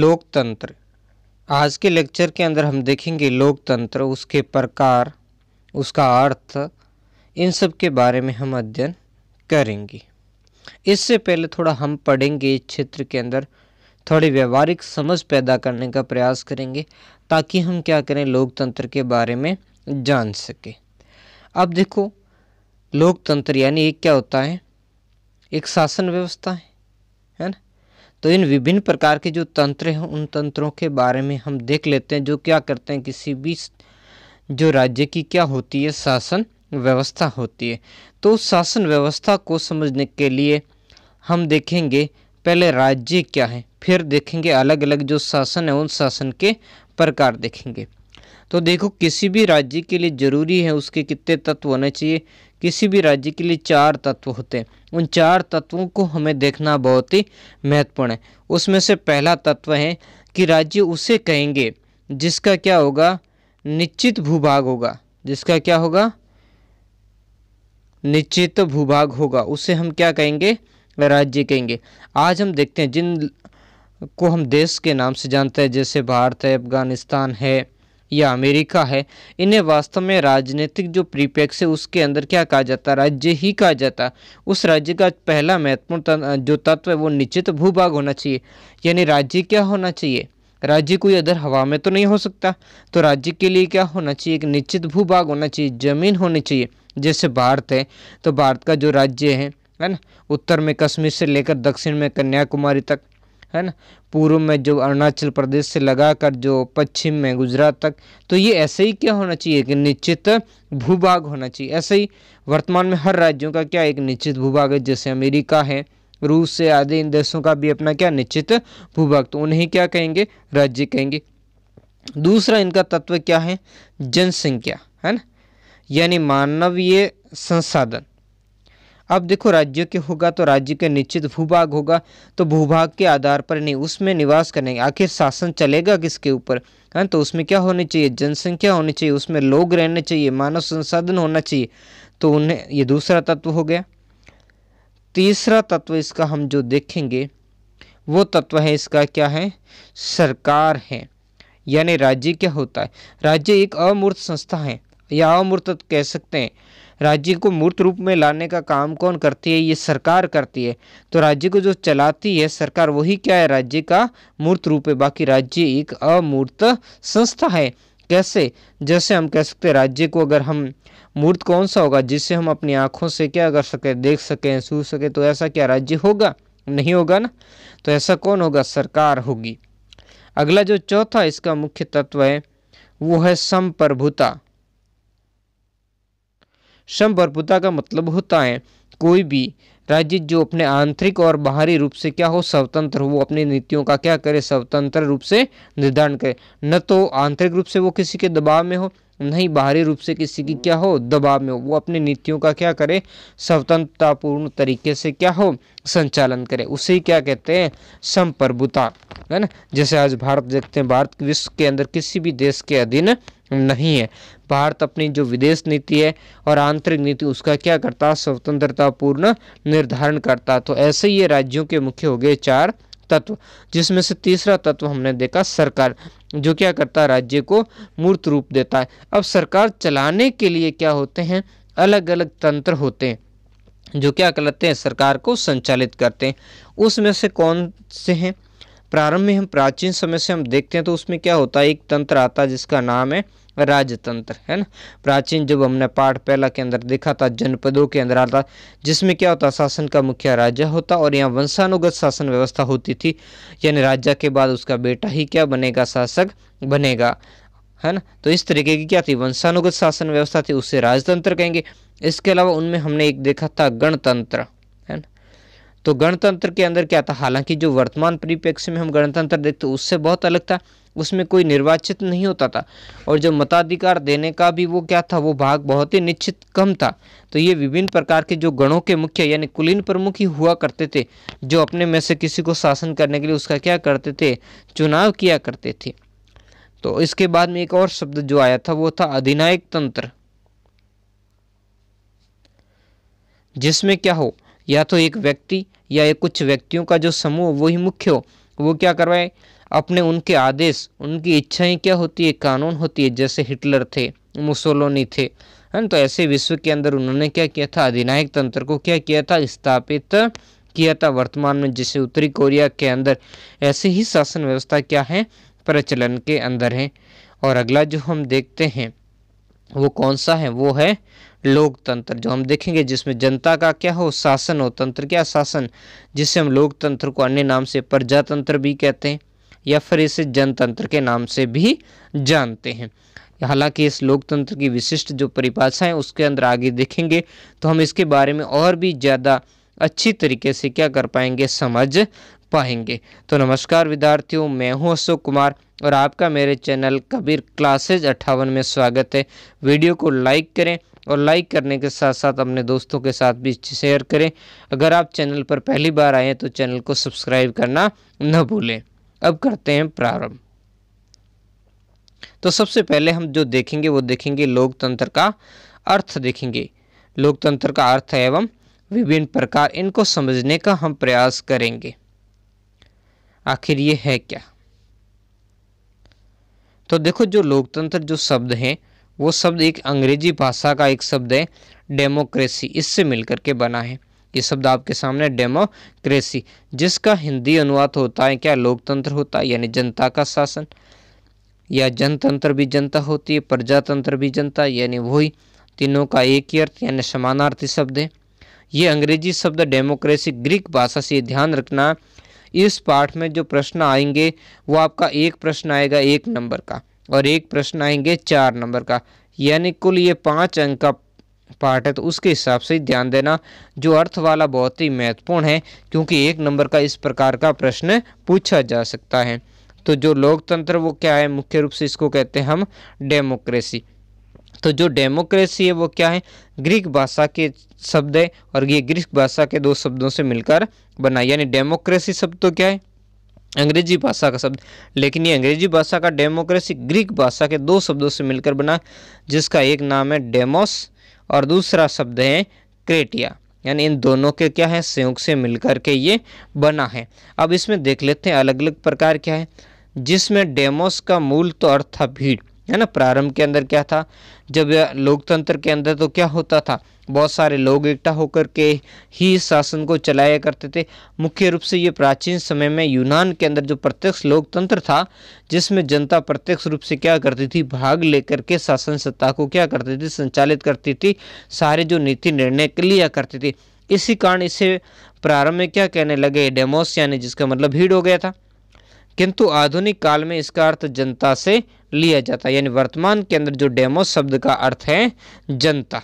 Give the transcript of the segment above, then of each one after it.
लोकतंत्र आज के लेक्चर के अंदर हम देखेंगे लोकतंत्र उसके प्रकार उसका अर्थ इन सब के बारे में हम अध्ययन करेंगे इससे पहले थोड़ा हम पढ़ेंगे इस क्षेत्र के अंदर थोड़ी व्यवहारिक समझ पैदा करने का प्रयास करेंगे ताकि हम क्या करें लोकतंत्र के बारे में जान सकें अब देखो लोकतंत्र यानी एक क्या होता है एक शासन व्यवस्था है है ना तो इन विभिन्न प्रकार के जो तंत्र हैं उन तंत्रों के बारे में हम देख लेते हैं जो क्या करते हैं किसी भी जो राज्य की क्या होती है शासन व्यवस्था होती है तो उस शासन व्यवस्था को समझने के लिए हम देखेंगे पहले राज्य क्या है फिर देखेंगे अलग अलग जो शासन है उन शासन के प्रकार देखेंगे तो देखो किसी भी राज्य के लिए जरूरी है उसके कितने तत्व होने चाहिए किसी भी राज्य के लिए चार तत्व होते हैं उन चार तत्वों को हमें देखना बहुत ही महत्वपूर्ण है उसमें से पहला तत्व है कि राज्य उसे कहेंगे जिसका क्या होगा निश्चित भूभाग होगा जिसका क्या होगा निश्चित भूभाग होगा उसे हम क्या कहेंगे राज्य कहेंगे आज हम देखते हैं जिन को हम देश के नाम से जानते हैं जैसे भारत है अफगानिस्तान है या अमेरिका है इन्हें वास्तव में राजनीतिक जो प्रीपेक्स है उसके अंदर क्या कहा जाता राज्य ही कहा जाता उस राज्य का पहला महत्वपूर्ण जो तत्व है वो निश्चित भूभाग होना चाहिए यानी राज्य क्या होना चाहिए राज्य कोई अदर हवा में तो नहीं हो सकता तो राज्य के लिए क्या होना चाहिए एक निश्चित भूभाग होना चाहिए जमीन होनी चाहिए जैसे भारत है तो भारत का जो राज्य है है ना उत्तर में कश्मीर से लेकर दक्षिण में कन्याकुमारी तक है ना पूर्व में जो अरुणाचल प्रदेश से लगाकर जो पश्चिम में गुजरात तक तो ये ऐसे ही क्या होना चाहिए कि निश्चित भूभाग होना चाहिए ऐसे ही वर्तमान में हर राज्यों का क्या एक निश्चित भूभाग है जैसे अमेरिका है रूस से आदि इन देशों का भी अपना क्या निश्चित भूभाग तो उन्हें क्या कहेंगे राज्य कहेंगे दूसरा इनका तत्व क्या है जनसंख्या है ना यानी मानवीय संसाधन अब देखो राज्य के होगा तो राज्य के निश्चित भूभाग होगा तो भूभाग के आधार पर नहीं उसमें निवास करेंगे आखिर शासन चलेगा किसके ऊपर है हाँ, तो उसमें क्या होनी चाहिए जनसंख्या होनी चाहिए उसमें लोग रहने चाहिए मानव संसाधन होना चाहिए तो उन्हें ये दूसरा तत्व हो गया तीसरा तत्व इसका हम जो देखेंगे वो तत्व है इसका क्या है सरकार है यानी राज्य क्या होता है राज्य एक अमूर्त संस्था है या अमूर्त कह सकते हैं राज्य को मूर्त रूप में लाने का काम कौन करती है ये सरकार करती है तो राज्य को जो चलाती है सरकार वही क्या है राज्य का मूर्त रूप है बाकी राज्य एक अमूर्त संस्था है कैसे जैसे हम कह सकते हैं राज्य को अगर हम मूर्त कौन सा होगा जिससे हम अपनी आँखों से क्या कर सकें देख सकें सू सकें तो ऐसा क्या राज्य होगा नहीं होगा ना तो ऐसा कौन होगा सरकार होगी अगला जो चौथा इसका मुख्य तत्व है वो है संप्रभुता संप्रभुता का मतलब होता है कोई भी राज्य जो अपने आंतरिक और बाहरी रूप से क्या हो स्वतंत्र हो वो अपनी नीतियों का क्या करे स्वतंत्र रूप से निर्धारण करे न तो आंतरिक रूप से वो किसी के दबाव में हो नहीं बाहरी रूप से किसी की क्या हो दबाव में हो वो अपनी नीतियों का क्या करे स्वतंत्रतापूर्ण तरीके से क्या हो संचालन करे उसे क्या कहते हैं संप्रभुता है ना जैसे आज भारत देखते हैं भारत विश्व के अंदर किसी भी देश के अधीन नहीं है भारत अपनी जो विदेश नीति है और आंतरिक नीति उसका क्या करता स्वतंत्रतापूर्ण निर्धारण करता तो ऐसे ही राज्यों के मुख्य हो गए चार तत्व जिसमें से तीसरा तत्व हमने देखा सरकार जो क्या करता है राज्य को मूर्त रूप देता है अब सरकार चलाने के लिए क्या होते हैं अलग अलग तंत्र होते हैं जो क्या कहलाते हैं सरकार को संचालित करते हैं उसमें से कौन से हैं प्रारंभ में हम प्राचीन समय से हम देखते हैं तो उसमें क्या होता है एक तंत्र आता है जिसका नाम है राजतंत्र है ना प्राचीन जब हमने पाठ पहला के अंदर देखा था जनपदों के अंदर आता जिसमें क्या होता शासन का मुखिया राजा होता और यहाँ वंशानुगत शासन व्यवस्था होती थी यानी राजा के बाद उसका बेटा ही क्या बनेगा शासक बनेगा है ना तो इस तरीके की क्या थी वंशानुगत शासन व्यवस्था थी उसे राजतंत्र कहेंगे इसके अलावा उनमें हमने एक देखा था गणतंत्र तो गणतंत्र के अंदर क्या था हालांकि जो वर्तमान परिप्रेक्ष्य में हम गणतंत्र देखते उससे बहुत अलग था उसमें कोई निर्वाचित नहीं होता था और जो मताधिकार देने का भी वो क्या था वो भाग बहुत ही निश्चित कम था तो ये विभिन्न प्रकार के जो गणों के मुख्य यानी कुलीन प्रमुख ही हुआ करते थे जो अपने में से किसी को शासन करने के लिए उसका क्या करते थे चुनाव किया करते थे तो इसके बाद में एक और शब्द जो आया था वो था अधिनायक तंत्र जिसमें क्या हो या तो एक व्यक्ति या एक कुछ व्यक्तियों का जो समूह वही मुख्य हो वो क्या करवाए अपने उनके आदेश उनकी इच्छाएं क्या होती है कानून होती है जैसे हिटलर थे मुसोलोनी थे है तो ऐसे विश्व के अंदर उन्होंने क्या किया था अधिनायक तंत्र को क्या किया था स्थापित किया था वर्तमान में जैसे उत्तरी कोरिया के अंदर ऐसे ही शासन व्यवस्था क्या है प्रचलन के अंदर है और अगला जो हम देखते हैं वो कौन सा है वो है लोकतंत्र जो हम देखेंगे जिसमें जनता का क्या हो शासन हो तंत्र क्या शासन जिसे हम लोकतंत्र को अन्य नाम से प्रजातंत्र भी कहते हैं या फिर इसे जनतंत्र के नाम से भी जानते हैं हालांकि इस लोकतंत्र की विशिष्ट जो परिभाषाएं उसके अंदर आगे देखेंगे तो हम इसके बारे में और भी ज़्यादा अच्छी तरीके से क्या कर पाएंगे समझ पाएंगे तो नमस्कार विद्यार्थियों मैं हूं अशोक कुमार और आपका मेरे चैनल कबीर क्लासेज अट्ठावन में स्वागत है वीडियो को लाइक करें और लाइक करने के साथ साथ अपने दोस्तों के साथ भी शेयर करें अगर आप चैनल पर पहली बार आए हैं तो चैनल को सब्सक्राइब करना न भूलें अब करते हैं प्रारंभ तो सबसे पहले हम जो देखेंगे वो देखेंगे लोकतंत्र का अर्थ देखेंगे लोकतंत्र का अर्थ एवं विभिन्न प्रकार इनको समझने का हम प्रयास करेंगे आखिर ये है क्या तो देखो जो लोकतंत्र जो शब्द हैं वो शब्द एक अंग्रेजी भाषा का एक शब्द है डेमोक्रेसी इससे मिलकर के बना है ये शब्द आपके सामने डेमोक्रेसी जिसका हिंदी अनुवाद होता है क्या लोकतंत्र होता है यानी जनता का शासन या जनतंत्र भी जनता होती है प्रजातंत्र भी जनता यानी वही तीनों का एक ही अर्थ यानी समानार्थी शब्द है ये अंग्रेजी शब्द डेमोक्रेसी ग्रीक भाषा से ध्यान रखना इस पाठ में जो प्रश्न आएंगे वो आपका एक प्रश्न आएगा एक नंबर का और एक प्रश्न आएंगे चार नंबर का यानी कुल ये पाँच अंक का पार्ट है तो उसके हिसाब से ध्यान देना जो अर्थ वाला बहुत ही महत्वपूर्ण है क्योंकि एक नंबर का इस प्रकार का प्रश्न पूछा जा सकता है तो जो लोकतंत्र वो क्या है मुख्य रूप से इसको कहते हैं हम डेमोक्रेसी तो जो डेमोक्रेसी है वो क्या है ग्रीक भाषा के शब्द है और ये ग्रीक भाषा के दो शब्दों से मिलकर बना यानी डेमोक्रेसी शब्द तो क्या है अंग्रेजी भाषा का शब्द लेकिन ये अंग्रेजी भाषा का डेमोक्रेसी ग्रीक भाषा के दो शब्दों से मिलकर बना जिसका एक नाम है डेमोस और दूसरा शब्द है क्रेटिया यानी इन दोनों के क्या है संयुक्त से मिलकर के ये बना है अब इसमें देख लेते हैं अलग अलग प्रकार क्या है जिसमें डेमोस का मूल तो अर्थ था भीड़ है ना प्रारंभ के अंदर क्या था जब लोकतंत्र के अंदर तो क्या होता था बहुत सारे लोग इकट्ठा होकर के ही शासन को चलाया करते थे मुख्य रूप से ये प्राचीन समय में यूनान के अंदर जो प्रत्यक्ष लोकतंत्र था जिसमें जनता प्रत्यक्ष रूप से क्या करती थी भाग लेकर के शासन सत्ता को क्या करती थी संचालित करती थी सारे जो नीति निर्णय लिया करती थी इसी कारण इसे प्रारंभ में क्या कहने लगे डेमोस यानी जिसका मतलब भीड़ हो गया था किंतु आधुनिक काल में इसका अर्थ जनता से लिया जाता है यानी वर्तमान के अंदर जो डेमो शब्द का अर्थ है जनता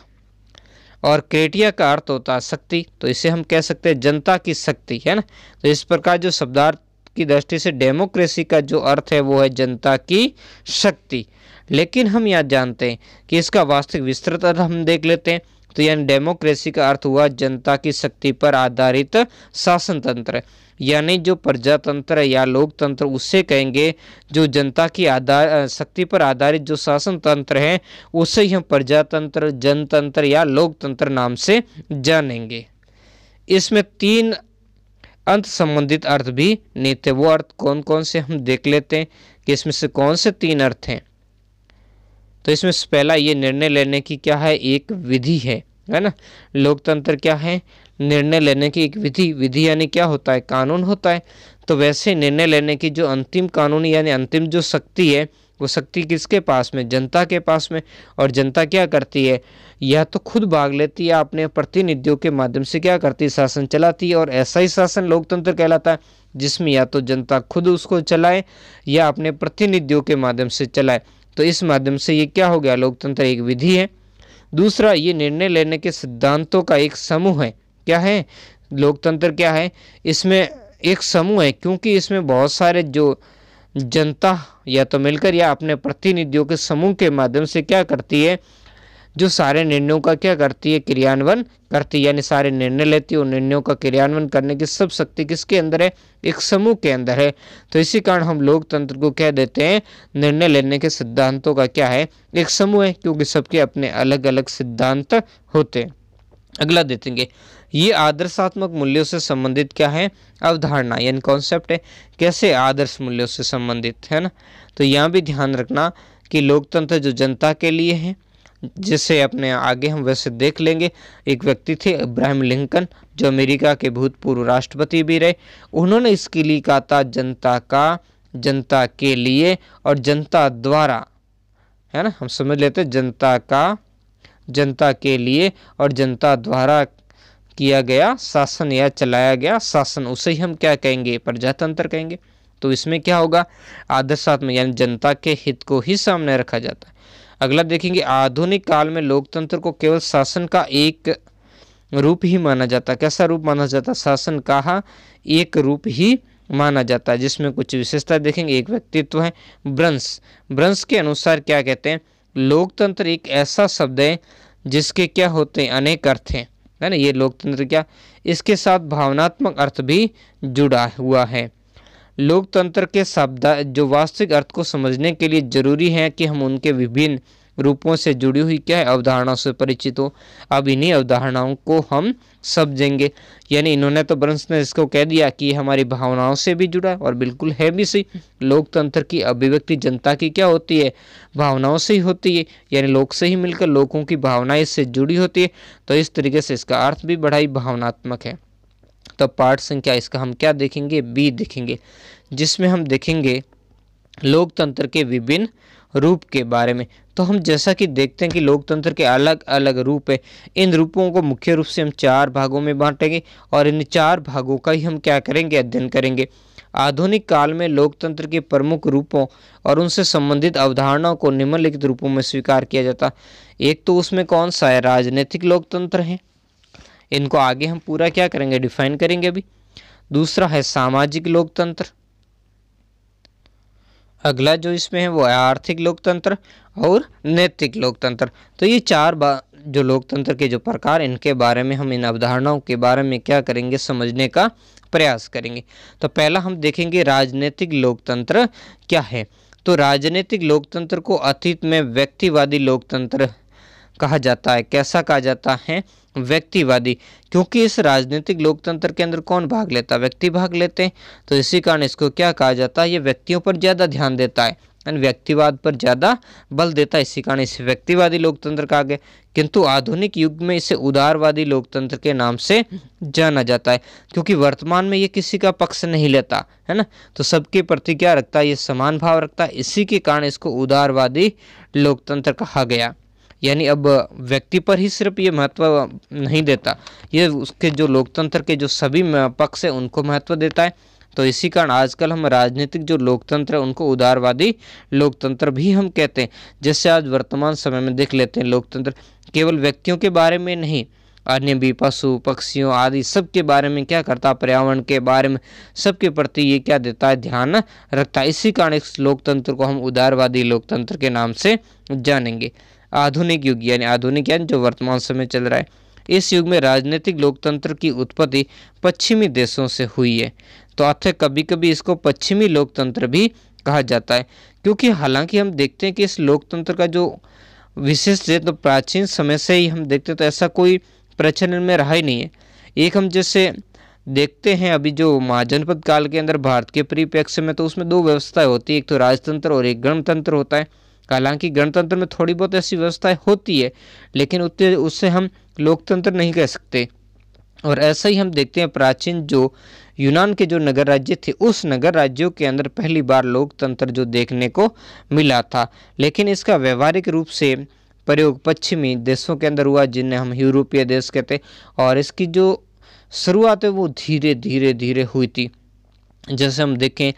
और क्रेटिया का अर्थ होता है शक्ति तो इसे हम कह सकते हैं जनता की शक्ति है ना तो इस प्रकार जो शब्दार्थ की दृष्टि से डेमोक्रेसी का जो अर्थ है वो है जनता की शक्ति लेकिन हम यहाँ जानते हैं कि इसका वास्तविक विस्तृत अर्थ हम देख लेते हैं तो यानी डेमोक्रेसी का अर्थ हुआ जनता की शक्ति पर आधारित शासन तंत्र यानी जो प्रजातंत्र या लोकतंत्र उससे कहेंगे जो जनता की आधार शक्ति पर आधारित जो शासन तंत्र है उसे ही हम प्रजातंत्र जनतंत्र या लोकतंत्र नाम से जानेंगे इसमें तीन अंत संबंधित अर्थ भी नहीं थे वो अर्थ कौन कौन से हम देख लेते हैं कि इसमें से कौन से तीन अर्थ हैं तो इसमें पहला ये निर्णय लेने की क्या है एक विधि है है ना लोकतंत्र क्या है निर्णय लेने की एक विधि विधि यानी क्या होता है कानून होता है तो वैसे निर्णय लेने की जो अंतिम कानून यानी अंतिम जो शक्ति है वो शक्ति किसके पास में जनता के पास में और जनता क्या करती है या तो खुद भाग लेती है अपने प्रतिनिधियों के माध्यम से क्या करती है शासन चलाती है और ऐसा ही शासन लोकतंत्र कहलाता है जिसमें या तो जनता खुद उसको चलाए या अपने प्रतिनिधियों के माध्यम से चलाए तो इस माध्यम से ये क्या हो गया लोकतंत्र एक विधि है दूसरा ये निर्णय लेने के सिद्धांतों का एक समूह है क्या है लोकतंत्र क्या है इसमें एक समूह है क्योंकि इसमें बहुत सारे जो जनता या तो मिलकर या अपने प्रतिनिधियों के समूह के माध्यम से क्या करती है जो सारे निर्णयों का क्या करती है क्रियान्वयन करती है यानी सारे निर्णय लेती है और निर्णयों का क्रियान्वयन करने की सब शक्ति किसके अंदर है एक समूह के अंदर है तो इसी कारण हम लोकतंत्र को कह देते हैं निर्णय लेने के सिद्धांतों का क्या है एक समूह है क्योंकि सबके अपने अलग अलग सिद्धांत होते हैं अगला देखेंगे ये आदर्शात्मक मूल्यों से संबंधित क्या है अवधारणा यानी कॉन्सेप्ट है कैसे आदर्श मूल्यों से संबंधित है ना तो यहाँ भी ध्यान रखना कि लोकतंत्र जो जनता के लिए है जिसे अपने आगे हम वैसे देख लेंगे एक व्यक्ति थे इब्राहिम लिंकन जो अमेरिका के भूतपूर्व राष्ट्रपति भी रहे उन्होंने इसके लिए कहा था जनता का जनता के लिए और जनता द्वारा है ना हम समझ लेते जनता का जनता के लिए और जनता द्वारा किया गया शासन या चलाया गया शासन उसे ही हम क्या कहेंगे प्रजातंत्र कहेंगे तो इसमें क्या होगा आदर्शात्मक यानी जनता के हित को ही सामने रखा जाता है अगला देखेंगे आधुनिक काल में लोकतंत्र को केवल शासन का एक रूप ही माना जाता है कैसा रूप माना जाता है शासन का एक रूप ही माना जाता है जिसमें कुछ विशेषता देखेंगे एक व्यक्तित्व है ब्रंश ब्रंश के अनुसार क्या कहते हैं लोकतंत्र एक ऐसा शब्द है जिसके क्या होते हैं अनेक अर्थ हैं है ना ये लोकतंत्र क्या इसके साथ भावनात्मक अर्थ भी जुड़ा हुआ है लोकतंत्र के शब्द जो वास्तविक अर्थ को समझने के लिए जरूरी है कि हम उनके विभिन्न रूपों से जुड़ी हुई क्या है अवधारणाओं से परिचित हो अब इन्हीं अवधारणाओं को हम समझेंगे यानी इन्होंने तो ब्रंश ने इसको कह दिया कि हमारी भावनाओं से भी जुड़ा है और बिल्कुल है भी सही लोकतंत्र की अभिव्यक्ति जनता की क्या होती है भावनाओं से ही होती है यानी लोग से ही मिलकर लोगों की भावनाएं इससे जुड़ी होती है तो इस तरीके से इसका अर्थ भी बड़ा ही भावनात्मक है तो पाठ संख्या इसका हम क्या देखेंगे बी देखेंगे जिसमें हम देखेंगे लोकतंत्र के विभिन्न रूप के बारे में तो हम जैसा कि देखते हैं कि लोकतंत्र के अलग अलग रूप है इन रूपों को मुख्य रूप से हम चार भागों में बांटेंगे और इन चार भागों का ही हम क्या करेंगे अध्ययन करेंगे आधुनिक काल में लोकतंत्र के प्रमुख रूपों और उनसे संबंधित अवधारणाओं को निम्नलिखित रूपों में स्वीकार किया जाता एक तो उसमें कौन सा है राजनीतिक लोकतंत्र है इनको आगे हम पूरा क्या करेंगे डिफाइन करेंगे अभी दूसरा है सामाजिक लोकतंत्र अगला जो इसमें है वो है आर्थिक लोकतंत्र और नैतिक लोकतंत्र तो ये चार जो लोकतंत्र के जो प्रकार इनके बारे में हम इन अवधारणाओं के बारे में क्या करेंगे समझने का प्रयास करेंगे तो पहला हम देखेंगे राजनीतिक लोकतंत्र क्या है तो राजनीतिक लोकतंत्र को अतीत में व्यक्तिवादी लोकतंत्र कहा जाता है कैसा कहा जाता है व्यक्तिवादी क्योंकि इस राजनीतिक लोकतंत्र के अंदर कौन भाग लेता है व्यक्ति भाग लेते हैं तो इसी कारण इसको क्या कहा जाता है ये व्यक्तियों पर ज़्यादा ध्यान देता है एंड व्यक्तिवाद पर ज़्यादा बल देता है इसी कारण इसे व्यक्तिवादी लोकतंत्र कहा गया किंतु आधुनिक युग में इसे उदारवादी लोकतंत्र के नाम से जाना जाता है क्योंकि वर्तमान में ये किसी का पक्ष नहीं लेता है ना तो सबके प्रति क्या रखता है ये समान भाव रखता है इसी के कारण इसको उदारवादी लोकतंत्र कहा गया यानी अब व्यक्ति पर ही सिर्फ ये महत्व नहीं देता ये उसके जो लोकतंत्र के जो सभी पक्ष हैं उनको महत्व देता है तो इसी कारण आजकल हम राजनीतिक जो लोकतंत्र है उनको उदारवादी लोकतंत्र भी हम कहते हैं जिससे आज वर्तमान समय में देख लेते हैं लोकतंत्र केवल व्यक्तियों के बारे में नहीं अन्य भी पशु पक्षियों आदि सब के बारे में क्या करता पर्यावरण के बारे में सबके प्रति ये क्या देता है ध्यान रखता है इसी कारण इस लोकतंत्र को हम उदारवादी लोकतंत्र के नाम से जानेंगे आधुनिक युग यानी आधुनिक ज्ञान जो वर्तमान समय चल रहा है इस युग में राजनीतिक लोकतंत्र की उत्पत्ति पश्चिमी देशों से हुई है तो अतः कभी कभी इसको पश्चिमी लोकतंत्र भी कहा जाता है क्योंकि हालांकि हम देखते हैं कि इस लोकतंत्र का जो विशेष तो प्राचीन समय से ही हम देखते हैं तो ऐसा कोई प्रचलन में रहा ही नहीं है एक हम जैसे देखते हैं अभी जो महाजनपद काल के अंदर भारत के परिप्रेक्ष्य में तो उसमें दो व्यवस्थाएं होती है एक तो राजतंत्र और एक गणतंत्र होता है हालांकि गणतंत्र में थोड़ी बहुत ऐसी व्यवस्थाएं होती है लेकिन उतने उससे हम लोकतंत्र नहीं कह सकते और ऐसा ही हम देखते हैं प्राचीन जो यूनान के जो नगर राज्य थे उस नगर राज्यों के अंदर पहली बार लोकतंत्र जो देखने को मिला था लेकिन इसका व्यवहारिक रूप से प्रयोग पश्चिमी देशों के अंदर हुआ जिन्हें हम यूरोपीय देश कहते और इसकी जो शुरुआत है वो धीरे धीरे धीरे हुई थी जैसे हम देखें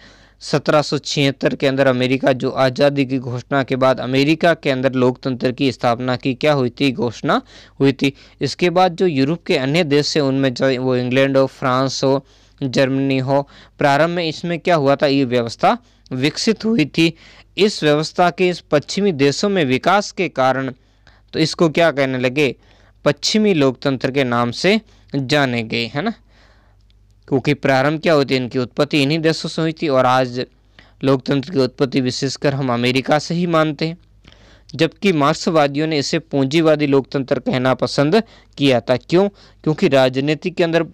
सत्रह के अंदर अमेरिका जो आज़ादी की घोषणा के बाद अमेरिका के अंदर लोकतंत्र की स्थापना की क्या हुई थी घोषणा हुई थी इसके बाद जो यूरोप के अन्य देश है उनमें जो वो इंग्लैंड हो फ्रांस हो जर्मनी हो प्रारंभ में इसमें क्या हुआ था ये व्यवस्था विकसित हुई थी इस व्यवस्था के इस पश्चिमी देशों में विकास के कारण तो इसको क्या कहने लगे पश्चिमी लोकतंत्र के नाम से जाने गए है ना क्योंकि प्रारंभ क्या होती है इनकी उत्पत्ति इन्हीं देशों से हुई थी और आज लोकतंत्र की उत्पत्ति विशेषकर हम अमेरिका से ही मानते हैं जबकि मार्क्सवादियों ने इसे पूंजीवादी लोकतंत्र कहना पसंद किया था क्यों क्योंकि राजनीति के अंदर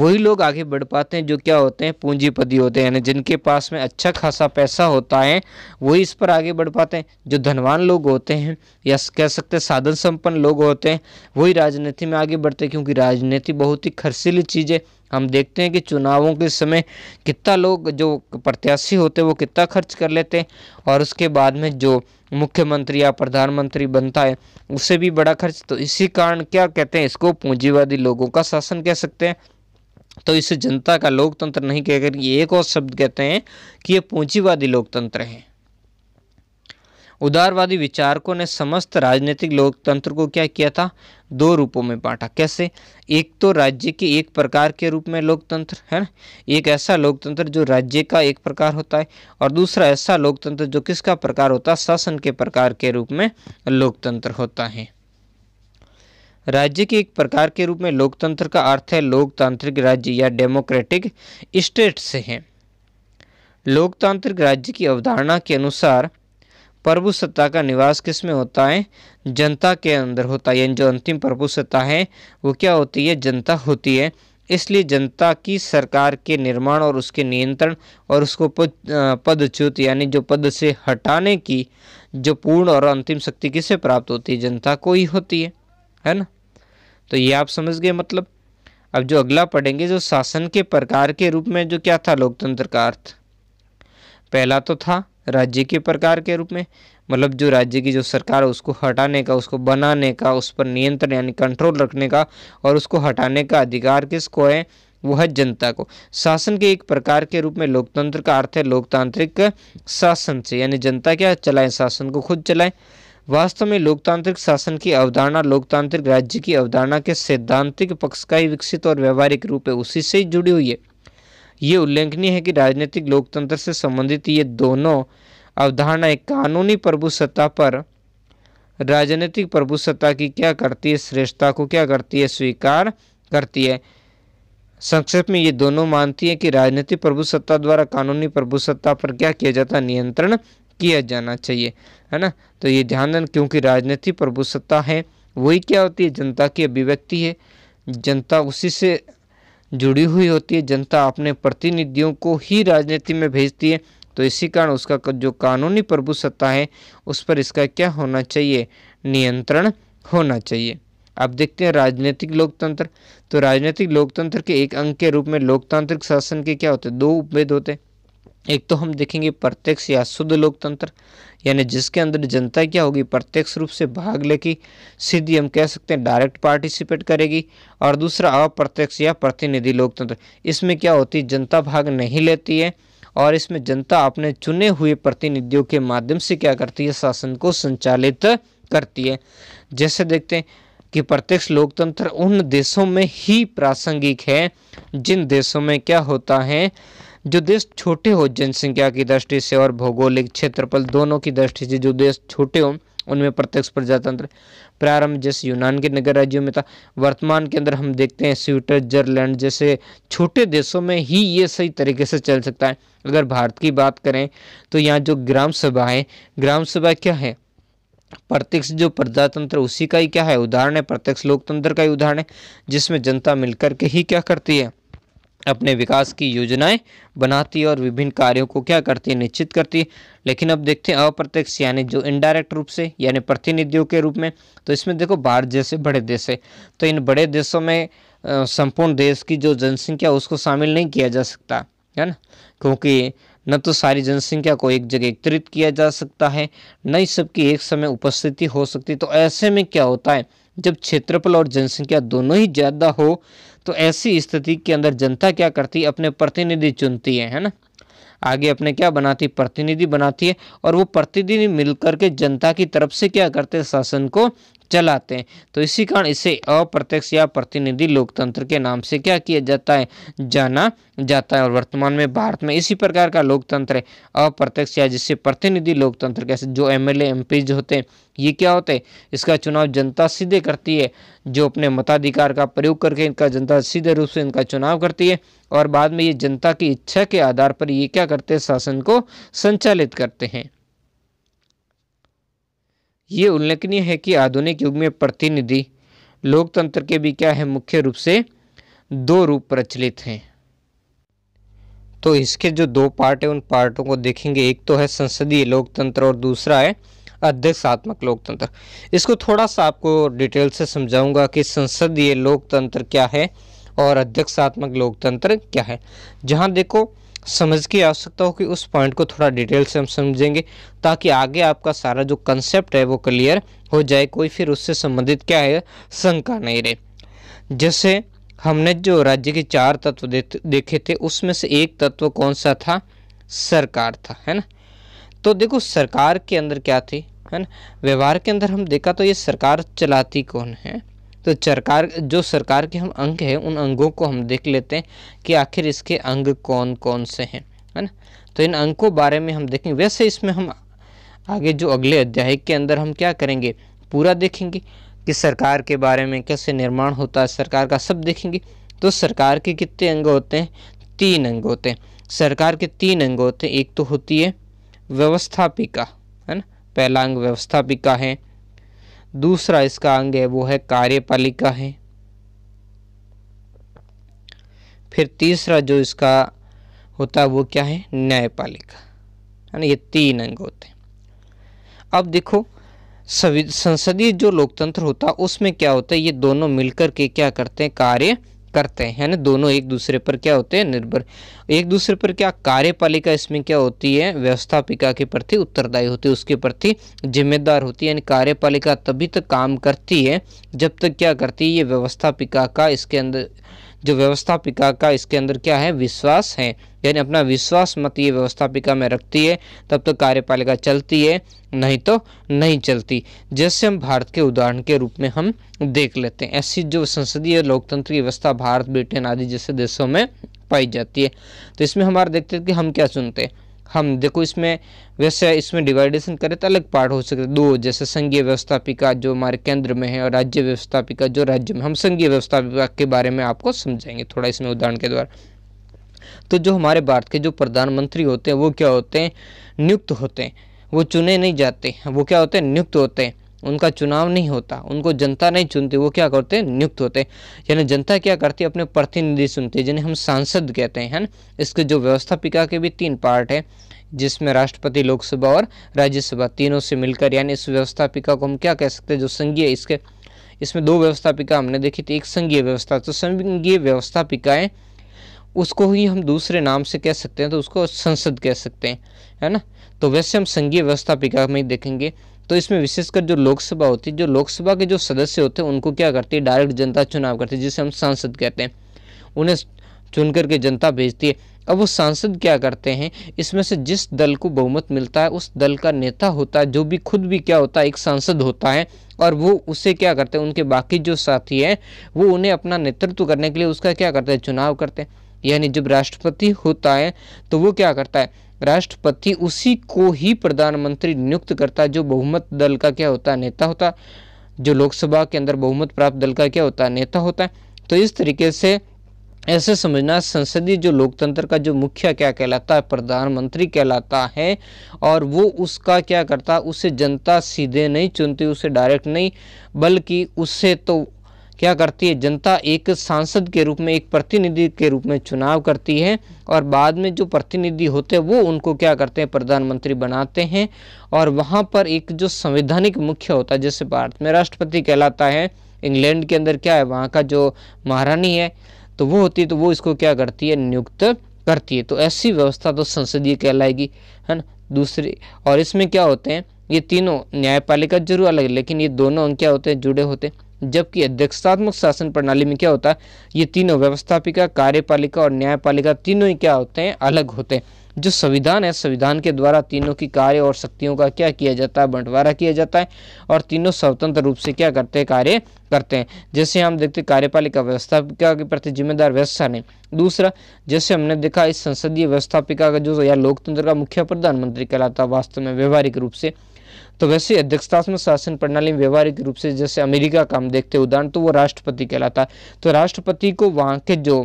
वही लोग आगे बढ़ पाते हैं जो क्या होते हैं पूंजीपति होते हैं यानी जिनके पास में अच्छा खासा पैसा होता है वही इस पर आगे बढ़ पाते हैं जो धनवान लोग होते हैं या कह सकते हैं साधन संपन्न लोग होते हैं वही राजनीति में आगे बढ़ते हैं क्योंकि राजनीति बहुत ही खर्चीली चीज़ है हम देखते हैं कि चुनावों के समय कितना लोग जो प्रत्याशी होते वो कितना खर्च कर लेते हैं और उसके बाद में जो मुख्यमंत्री या प्रधानमंत्री बनता है उससे भी बड़ा खर्च तो इसी कारण क्या कहते हैं इसको पूंजीवादी लोगों का शासन कह सकते हैं तो इसे जनता का लोकतंत्र नहीं कहकर ये एक और शब्द कहते हैं कि ये पूंजीवादी लोकतंत्र है उदारवादी विचारकों ने समस्त राजनीतिक लोकतंत्र को क्या किया था दो रूपों में बांटा कैसे एक तो राज्य के एक प्रकार के रूप में लोकतंत्र है ना एक ऐसा लोकतंत्र जो राज्य का एक प्रकार होता है और दूसरा ऐसा लोकतंत्र जो किसका प्रकार होता है शासन के प्रकार के रूप में लोकतंत्र होता है राज्य के एक प्रकार के रूप में लोकतंत्र का अर्थ है लोकतांत्रिक राज्य या डेमोक्रेटिक स्टेट से है लोकतांत्रिक राज्य की अवधारणा के अनुसार प्रभु सत्ता का निवास किस में होता है जनता के अंदर होता है यानी जो अंतिम प्रभु सत्ता है वो क्या होती है जनता होती है इसलिए जनता की सरकार के निर्माण और उसके नियंत्रण और उसको पदच्युत यानी जो पद से हटाने की जो पूर्ण और अंतिम शक्ति किसे प्राप्त होती है जनता को ही होती है है ना तो ये आप समझ गए मतलब अब जो अगला पढ़ेंगे जो शासन के प्रकार के रूप में जो क्या था लोकतंत्र का अर्थ पहला तो था राज्य के प्रकार के रूप में मतलब जो राज्य की जो सरकार है उसको हटाने का उसको बनाने का उस पर नियंत्रण यानी कंट्रोल रखने का और उसको हटाने का अधिकार किसको है वो है जनता को शासन के एक प्रकार के रूप में लोकतंत्र का अर्थ है लोकतांत्रिक शासन से यानी जनता क्या चलाए शासन को खुद चलाए वास्तव में लोकतांत्रिक शासन की अवधारणा लोकतांत्रिक राज्य की अवधारणा के सैद्धांतिक पक्ष का ही विकसित और व्यवहारिक रूप है उसी से ही जुड़ी हुई है ये उल्लेखनीय है कि राजनीतिक लोकतंत्र से संबंधित ये दोनों अवधारणा एक कानूनी प्रभुसत्ता पर राजनीतिक प्रभुसत्ता की क्या करती है श्रेष्ठता को क्या करती है स्वीकार करती है संक्षेप में ये दोनों मानती है कि राजनीतिक प्रभुसत्ता द्वारा कानूनी प्रभुसत्ता पर क्या किया जाता नियंत्रण किया जाना चाहिए है ना तो ये ध्यान देना क्योंकि राजनीतिक प्रभुसत्ता है वही क्या होती है जनता की अभिव्यक्ति है जनता उसी से जुड़ी हुई होती है जनता अपने प्रतिनिधियों को ही राजनीति में भेजती है तो इसी कारण उसका जो कानूनी प्रभु सत्ता है उस पर इसका क्या होना चाहिए नियंत्रण होना चाहिए आप देखते हैं राजनीतिक लोकतंत्र तो राजनीतिक लोकतंत्र के एक अंग के रूप में लोकतांत्रिक शासन के क्या होते हैं दो उपभेद होते हैं एक तो हम देखेंगे प्रत्यक्ष या शुद्ध लोकतंत्र यानी जिसके अंदर जनता क्या होगी प्रत्यक्ष रूप से भाग लेगी सीधी हम कह सकते हैं डायरेक्ट पार्टिसिपेट करेगी और दूसरा अप्रत्यक्ष या प्रतिनिधि लोकतंत्र इसमें क्या होती है जनता भाग नहीं लेती है और इसमें जनता अपने चुने हुए प्रतिनिधियों के माध्यम से क्या करती है शासन को संचालित करती है जैसे देखते हैं कि प्रत्यक्ष लोकतंत्र उन देशों में ही प्रासंगिक है जिन देशों में क्या होता है जो देश छोटे हो जनसंख्या की दृष्टि से और भौगोलिक क्षेत्रफल दोनों की दृष्टि से जो देश छोटे हों उनमें प्रत्यक्ष प्रजातंत्र प्रारंभ जैसे यूनान के नगर राज्यों में था वर्तमान के अंदर हम देखते हैं स्विट्जरलैंड जैसे छोटे देशों में ही ये सही तरीके से चल सकता है अगर भारत की बात करें तो यहाँ जो ग्राम सभा है ग्राम सभा क्या है प्रत्यक्ष जो प्रजातंत्र उसी का ही क्या है उदाहरण है प्रत्यक्ष लोकतंत्र का ही उदाहरण है जिसमें जनता मिलकर के ही क्या करती है अपने विकास की योजनाएं बनाती है और विभिन्न कार्यों को क्या करती है निश्चित करती है लेकिन अब देखते हैं अप्रत्यक्ष यानी जो इनडायरेक्ट रूप से यानी प्रतिनिधियों के रूप में तो इसमें देखो भारत जैसे बड़े देश है तो इन बड़े देशों में संपूर्ण देश की जो जनसंख्या उसको शामिल नहीं किया जा सकता है ना क्योंकि न तो सारी जनसंख्या को एक जगह एकत्रित किया जा सकता है न ही सबकी एक समय उपस्थिति हो सकती तो ऐसे में क्या होता है जब क्षेत्रफल और जनसंख्या दोनों ही ज़्यादा हो तो ऐसी स्थिति के अंदर जनता क्या करती अपने प्रतिनिधि चुनती है है ना आगे अपने क्या बनाती प्रतिनिधि बनाती है और वो प्रतिनिधि मिलकर के जनता की तरफ से क्या करते शासन को चलाते हैं तो इसी कारण इसे अप्रत्यक्ष या प्रतिनिधि लोकतंत्र के नाम से क्या किया जाता है जाना जाता है और वर्तमान में भारत में इसी प्रकार का लोकतंत्र है अप्रत्यक्ष या जिसे प्रतिनिधि लोकतंत्र कैसे जो एम एल जो होते हैं ये क्या होते हैं इसका चुनाव जनता सीधे करती है जो अपने मताधिकार का प्रयोग करके इनका जनता सीधे रूप से इनका चुनाव करती है और बाद में ये जनता की इच्छा के आधार पर ये क्या करते हैं शासन को संचालित करते हैं ये उल्लेखनीय है कि आधुनिक युग में प्रतिनिधि लोकतंत्र के भी क्या है मुख्य रूप से दो रूप प्रचलित हैं तो इसके जो दो पार्ट है उन पार्टों को देखेंगे एक तो है संसदीय लोकतंत्र और दूसरा है अध्यक्षात्मक लोकतंत्र इसको थोड़ा सा आपको डिटेल से समझाऊंगा कि संसदीय लोकतंत्र क्या है और अध्यक्षात्मक लोकतंत्र क्या है जहाँ देखो समझ की आवश्यकता हो कि उस पॉइंट को थोड़ा डिटेल से हम समझेंगे ताकि आगे आपका सारा जो कंसेप्ट है वो क्लियर हो जाए कोई फिर उससे संबंधित क्या है शंका नहीं रहे जैसे हमने जो राज्य के चार तत्व देखे थे उसमें से एक तत्व कौन सा था सरकार था है ना तो देखो सरकार के अंदर क्या थी है ना व्यवहार के अंदर हम देखा तो ये सरकार चलाती कौन है तो सरकार जो सरकार के हम अंग हैं उन अंगों को हम देख लेते हैं कि आखिर इसके अंग कौन कौन से हैं है ना तो इन अंग को बारे में हम देखेंगे वैसे इसमें हम आगे जो अगले अध्याय के अंदर हम क्या करेंगे पूरा देखेंगे कि सरकार के बारे में कैसे निर्माण होता है सरकार का सब देखेंगे तो सरकार के कितने अंग होते हैं तीन अंग होते हैं सरकार के तीन अंग होते हैं एक तो होती है व्यवस्थापिका है ना पहला अंग व्यवस्थापिका है दूसरा इसका अंग है वो है कार्यपालिका है फिर तीसरा जो इसका होता है वो क्या है न्यायपालिका है ना ये तीन अंग होते हैं अब देखो संसदीय जो लोकतंत्र होता है उसमें क्या होता है ये दोनों मिलकर के क्या करते हैं कार्य करते हैं यानी दोनों एक दूसरे पर क्या होते हैं निर्भर एक दूसरे पर क्या कार्यपालिका इसमें क्या होती है व्यवस्थापिका के प्रति उत्तरदायी होती है उसके प्रति जिम्मेदार होती है यानी कार्यपालिका तभी तक काम करती है जब तक क्या करती है ये व्यवस्थापिका का इसके अंदर जो व्यवस्थापिका का इसके अंदर क्या है विश्वास है यानी अपना विश्वास मत ये व्यवस्थापिका में रखती है तब तो कार्यपालिका चलती है नहीं तो नहीं चलती जैसे हम भारत के उदाहरण के रूप में हम देख लेते हैं ऐसी जो संसदीय लोकतंत्र की व्यवस्था भारत ब्रिटेन आदि जैसे देशों में पाई जाती है तो इसमें हमारा देखते हैं कि हम क्या सुनते हैं हम देखो इसमें वैसे इसमें डिवाइडेशन करें तो अलग पार्ट हो सकते दो जैसे संघीय व्यवस्थापिका जो हमारे केंद्र में है और राज्य व्यवस्थापिका जो राज्य में हम संघीय व्यवस्थापिका के बारे में आपको समझाएंगे थोड़ा इसमें उदाहरण के द्वारा तो जो हमारे भारत के जो प्रधानमंत्री होते हैं वो क्या होते हैं नियुक्त होते हैं वो चुने नहीं जाते वो क्या होते हैं नियुक्त होते हैं उनका चुनाव नहीं होता उनको जनता नहीं चुनती वो क्या करते नियुक्त होते यानी जनता क्या करती अपने प्रतिनिधि चुनती जिन्हें हम सांसद कहते हैं इसके जो व्यवस्थापिका के भी तीन पार्ट है जिसमें राष्ट्रपति लोकसभा और राज्यसभा तीनों से मिलकर यानी इस व्यवस्थापिका को हम क्या कह सकते हैं जो संघीय इसके इसमें दो व्यवस्थापिका हमने देखी थी एक संघीय व्यवस्था तो संघीय व्यवस्थापिकाएं उसको ही हम दूसरे नाम से कह सकते हैं तो उसको संसद कह सकते हैं है ना तो वैसे हम संघीय व्यवस्थापिका में ही देखेंगे तो इसमें विशेषकर जो लोकसभा होती है जो लोकसभा के जो सदस्य होते हैं उनको क्या करती है डायरेक्ट जनता चुनाव करती है जिसे हम सांसद कहते हैं उन्हें चुन करके जनता भेजती है अब वो सांसद क्या करते हैं इसमें से जिस दल को बहुमत मिलता है उस दल का नेता होता है जो भी खुद भी क्या होता है एक सांसद होता है और वो उसे क्या करते हैं उनके बाकी जो साथी हैं वो उन्हें अपना नेतृत्व करने के लिए उसका क्या करते हैं चुनाव करते हैं यानी जब राष्ट्रपति होता है तो वो क्या करता है राष्ट्रपति उसी को ही प्रधानमंत्री नियुक्त करता जो बहुमत दल का क्या होता है नेता होता जो लोकसभा के अंदर बहुमत प्राप्त दल का क्या होता है नेता होता है तो इस तरीके से ऐसे समझना संसदीय जो लोकतंत्र का जो मुखिया क्या कहलाता है प्रधानमंत्री कहलाता है और वो उसका क्या करता उसे जनता सीधे नहीं चुनती उसे डायरेक्ट नहीं बल्कि उसे तो क्या करती है जनता एक सांसद के रूप में एक प्रतिनिधि के रूप में चुनाव करती है और बाद में जो प्रतिनिधि होते हैं वो उनको क्या करते हैं प्रधानमंत्री बनाते हैं और वहाँ पर एक जो संवैधानिक मुख्य होता है जैसे भारत में राष्ट्रपति कहलाता है इंग्लैंड के अंदर क्या है वहाँ का जो महारानी है तो वो होती है तो वो इसको क्या करती है नियुक्त करती है तो ऐसी व्यवस्था तो संसदीय कहलाएगी है ना दूसरी और इसमें क्या होते हैं ये तीनों न्यायपालिका जरूर अलग लेकिन ये दोनों क्या होते हैं जुड़े होते हैं जबकि अध्यक्षतात्मक शासन प्रणाली में क्या होता है ये तीनों व्यवस्थापिका कार्यपालिका और न्यायपालिका तीनों ही क्या होते हैं अलग होते हैं जो संविधान है संविधान के द्वारा तीनों की कार्य और शक्तियों का क्या किया जाता है बंटवारा किया जाता है और तीनों स्वतंत्र रूप से क्या करते हैं कार्य करते हैं जैसे हम देखते हैं कार्यपालिका व्यवस्थापिका के प्रति जिम्मेदार व्यवस्था नहीं दूसरा जैसे हमने देखा इस संसदीय व्यवस्थापिका का जो या लोकतंत्र का मुख्य प्रधानमंत्री कहलाता वास्तव में व्यवहारिक रूप से तो वैसे अध्यक्षतात्मक शासन प्रणाली में व्यवहारिक रूप से जैसे अमेरिका का हम देखते हैं उदाहरण तो वो राष्ट्रपति कहलाता है तो राष्ट्रपति को वहाँ के जो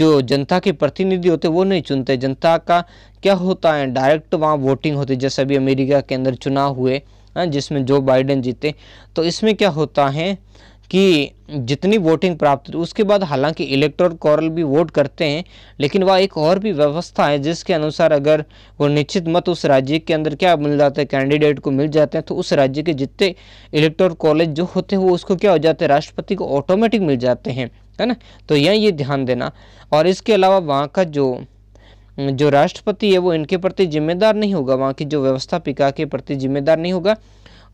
जो जनता के प्रतिनिधि होते वो नहीं चुनते जनता का क्या होता है डायरेक्ट वहाँ वोटिंग होती जैसे अभी अमेरिका के अंदर चुनाव हुए हाँ, जिसमें जो बाइडेन जीते तो इसमें क्या होता है कि जितनी वोटिंग प्राप्त उसके बाद हालांकि इलेक्ट्रोल कॉरल भी वोट करते हैं लेकिन वह एक और भी व्यवस्था है जिसके अनुसार अगर वो निश्चित मत उस राज्य के अंदर क्या मिल जाते हैं कैंडिडेट को मिल जाते हैं तो उस राज्य के जितने इलेक्ट्रोल कॉलेज जो होते हैं वो उसको क्या हो जाते हैं राष्ट्रपति को ऑटोमेटिक मिल जाते हैं है ना तो यह ये ध्यान देना और इसके अलावा वहाँ का जो जो राष्ट्रपति है वो इनके प्रति जिम्मेदार नहीं होगा वहाँ की जो व्यवस्थापिका के प्रति जिम्मेदार नहीं होगा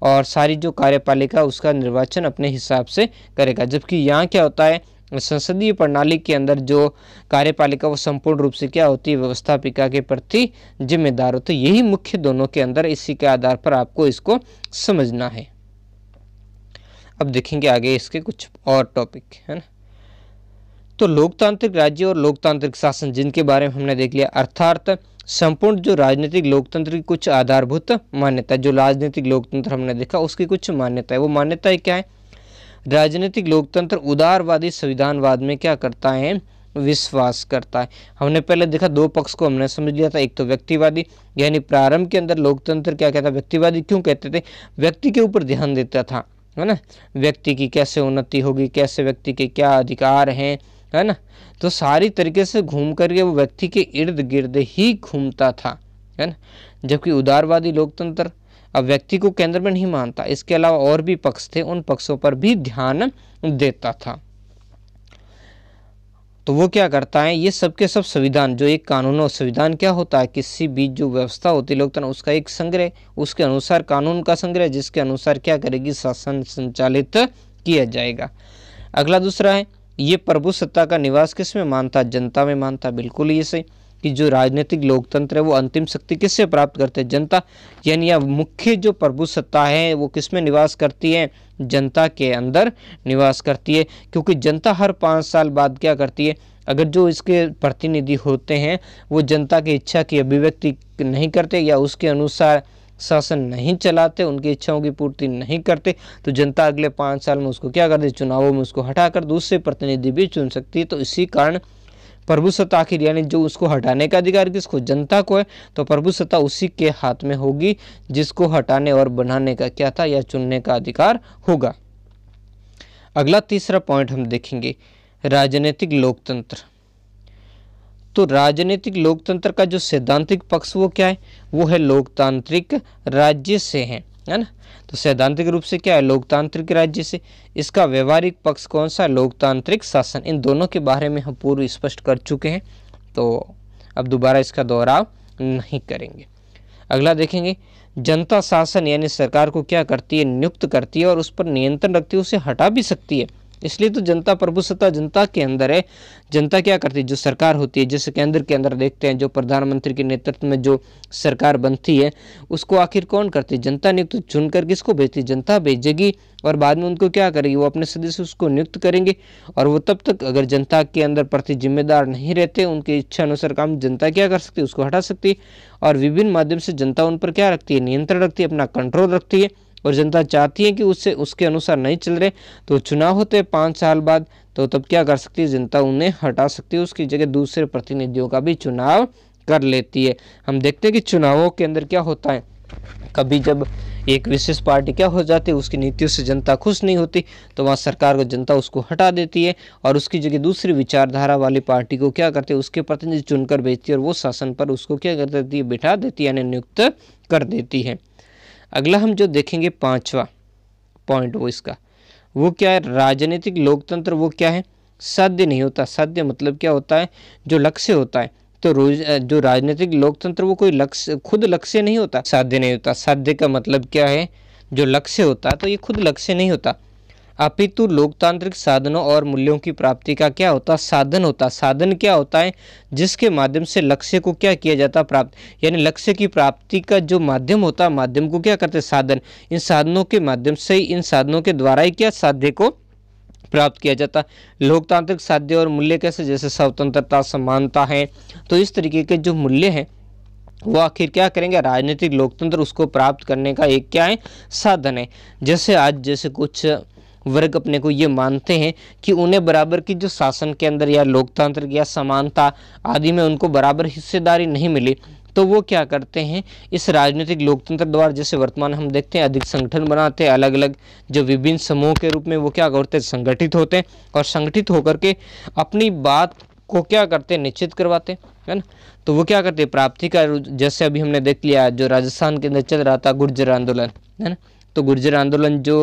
और सारी जो कार्यपालिका उसका निर्वाचन अपने हिसाब से करेगा जबकि यहाँ क्या होता है संसदीय प्रणाली के अंदर जो कार्यपालिका वो संपूर्ण रूप से क्या होती है व्यवस्थापिका के प्रति जिम्मेदार होती है यही मुख्य दोनों के अंदर इसी के आधार पर आपको इसको समझना है अब देखेंगे आगे इसके कुछ और टॉपिक है ना तो लोकतांत्रिक राज्य और लोकतांत्रिक शासन जिनके बारे में हमने देख लिया अर्थात संपूर्ण जो राजनीतिक लोकतंत्र की कुछ आधारभूत मान्यता जो राजनीतिक लोकतंत्र हमने देखा उसकी कुछ मान्यता है वो मान्यता है क्या है राजनीतिक लोकतंत्र उदारवादी संविधानवाद में क्या करता है विश्वास करता है हमने पहले देखा दो पक्ष को हमने समझ लिया था एक तो व्यक्तिवादी यानी प्रारंभ के अंदर लोकतंत्र क्या कहता व्यक्तिवादी क्यों कहते थे व्यक्ति के ऊपर ध्यान देता था है ना व्यक्ति की कैसे उन्नति होगी कैसे व्यक्ति के क्या अधिकार हैं है ना तो सारी तरीके से घूम करके वो व्यक्ति के इर्द गिर्द ही घूमता था है ना जबकि उदारवादी लोकतंत्र अब व्यक्ति को केंद्र में नहीं मानता इसके अलावा और भी पक्ष थे उन पक्षों पर भी ध्यान देता था तो वो क्या करता है ये सब के सब संविधान जो एक कानून और संविधान क्या होता है किसी बीच जो व्यवस्था होती है लोकतंत्र उसका एक संग्रह उसके अनुसार कानून का संग्रह जिसके अनुसार क्या करेगी शासन संचालित किया जाएगा अगला दूसरा है ये प्रभु सत्ता का निवास किस में मानता जनता में मानता बिल्कुल ही सही कि जो राजनीतिक लोकतंत्र है वो अंतिम शक्ति किससे प्राप्त करते हैं जनता यानी या मुख्य जो प्रभु सत्ता है वो किस में निवास करती है जनता के अंदर निवास करती है क्योंकि जनता हर पाँच साल बाद क्या करती है अगर जो इसके प्रतिनिधि होते हैं वो जनता की इच्छा की अभिव्यक्ति नहीं करते या उसके अनुसार शासन नहीं चलाते उनकी इच्छाओं की पूर्ति नहीं करते तो जनता अगले पाँच साल में उसको क्या कर दे चुनावों में उसको हटाकर दूसरे प्रतिनिधि भी चुन सकती है तो इसी कारण प्रभु सत्ता आखिर यानी जो उसको हटाने का अधिकार किसको जनता को है तो प्रभु सत्ता उसी के हाथ में होगी जिसको हटाने और बनाने का क्या था या चुनने का अधिकार होगा अगला तीसरा पॉइंट हम देखेंगे राजनीतिक लोकतंत्र तो राजनीतिक लोकतंत्र का जो सैद्धांतिक पक्ष वो क्या है वो है लोकतांत्रिक राज्य से है है ना तो सैद्धांतिक रूप से क्या है लोकतांत्रिक राज्य से इसका व्यवहारिक पक्ष कौन सा लोकतांत्रिक शासन इन दोनों के बारे में हम पूर्व स्पष्ट कर चुके हैं तो अब दोबारा इसका दोहराव नहीं करेंगे अगला देखेंगे जनता शासन यानी सरकार को क्या करती है नियुक्त करती है और उस पर नियंत्रण रखती है उसे हटा भी सकती है इसलिए तो जनता प्रभु सत्ता जनता के अंदर है जनता क्या करती है जो सरकार होती है जिस केंद्र के अंदर देखते हैं जो प्रधानमंत्री के नेतृत्व में जो सरकार बनती है उसको आखिर कौन करती है जनता नियुक्त तो चुनकर किसको भेजती जनता भेजेगी और बाद में उनको क्या करेगी वो अपने सदस्य उसको नियुक्त करेंगे और वो तब तक अगर जनता के अंदर प्रति जिम्मेदार नहीं रहते उनकी इच्छा अनुसार काम जनता क्या कर सकती है उसको हटा सकती है और विभिन्न माध्यम से जनता उन पर क्या रखती है नियंत्रण रखती है अपना कंट्रोल रखती है और जनता चाहती है कि उससे उसके अनुसार नहीं चल रहे तो चुनाव होते पाँच साल बाद तो तब क्या कर सकती है जनता उन्हें हटा सकती है उसकी जगह दूसरे प्रतिनिधियों का भी चुनाव कर लेती है हम देखते हैं कि चुनावों के अंदर क्या होता है कभी जब एक विशेष पार्टी क्या हो जाती है उसकी नीतियों से जनता खुश नहीं होती तो वहाँ सरकार को जनता उसको हटा देती है और उसकी जगह दूसरी विचारधारा वाली पार्टी को क्या करती है उसके प्रतिनिधि चुनकर भेजती है और वो शासन पर उसको क्या कर देती है बिठा देती है यानी नियुक्त कर देती है अगला हम जो देखेंगे पांचवा पॉइंट वो इसका वो क्या है राजनीतिक लोकतंत्र वो क्या है साध्य नहीं होता साध्य मतलब क्या होता है जो लक्ष्य होता है तो रोज जो राजनीतिक लोकतंत्र वो कोई लक्ष्य खुद लक्ष्य नहीं होता साध्य नहीं होता साध्य का मतलब क्या है जो लक्ष्य होता है तो ये खुद लक्ष्य नहीं होता अपितु लोकतांत्रिक साधनों और मूल्यों की प्राप्ति का क्या होता साधन होता साधन क्या होता है जिसके माध्यम से लक्ष्य को क्या किया जाता प्राप्त यानी लक्ष्य की प्राप्ति का जो माध्यम होता माध्यम को क्या करते साधन इन साधनों के माध्यम से इन साधनों के द्वारा ही क्या साध्य को प्राप्त किया जाता लोकतांत्रिक साध्य और मूल्य कैसे जैसे स्वतंत्रता समानता है तो इस तरीके के जो मूल्य हैं वो आखिर क्या करेंगे राजनीतिक लोकतंत्र उसको प्राप्त करने का एक क्या है साधन है जैसे आज जैसे कुछ वर्ग अपने को ये मानते हैं कि उन्हें बराबर की जो शासन के अंदर या लोकतंत्र या समानता आदि में उनको बराबर हिस्सेदारी नहीं मिली तो वो क्या करते हैं इस राजनीतिक लोकतंत्र द्वारा जैसे वर्तमान हम देखते हैं अधिक संगठन बनाते हैं अलग अलग जो विभिन्न समूह के रूप में वो क्या करते हैं संगठित होते हैं और संगठित होकर के अपनी बात को क्या करते हैं निश्चित करवाते है ना तो वो क्या करते हैं प्राप्ति का जैसे अभी हमने देख लिया जो राजस्थान के अंदर चल रहा था गुर्जर आंदोलन है ना तो गुर्जर आंदोलन जो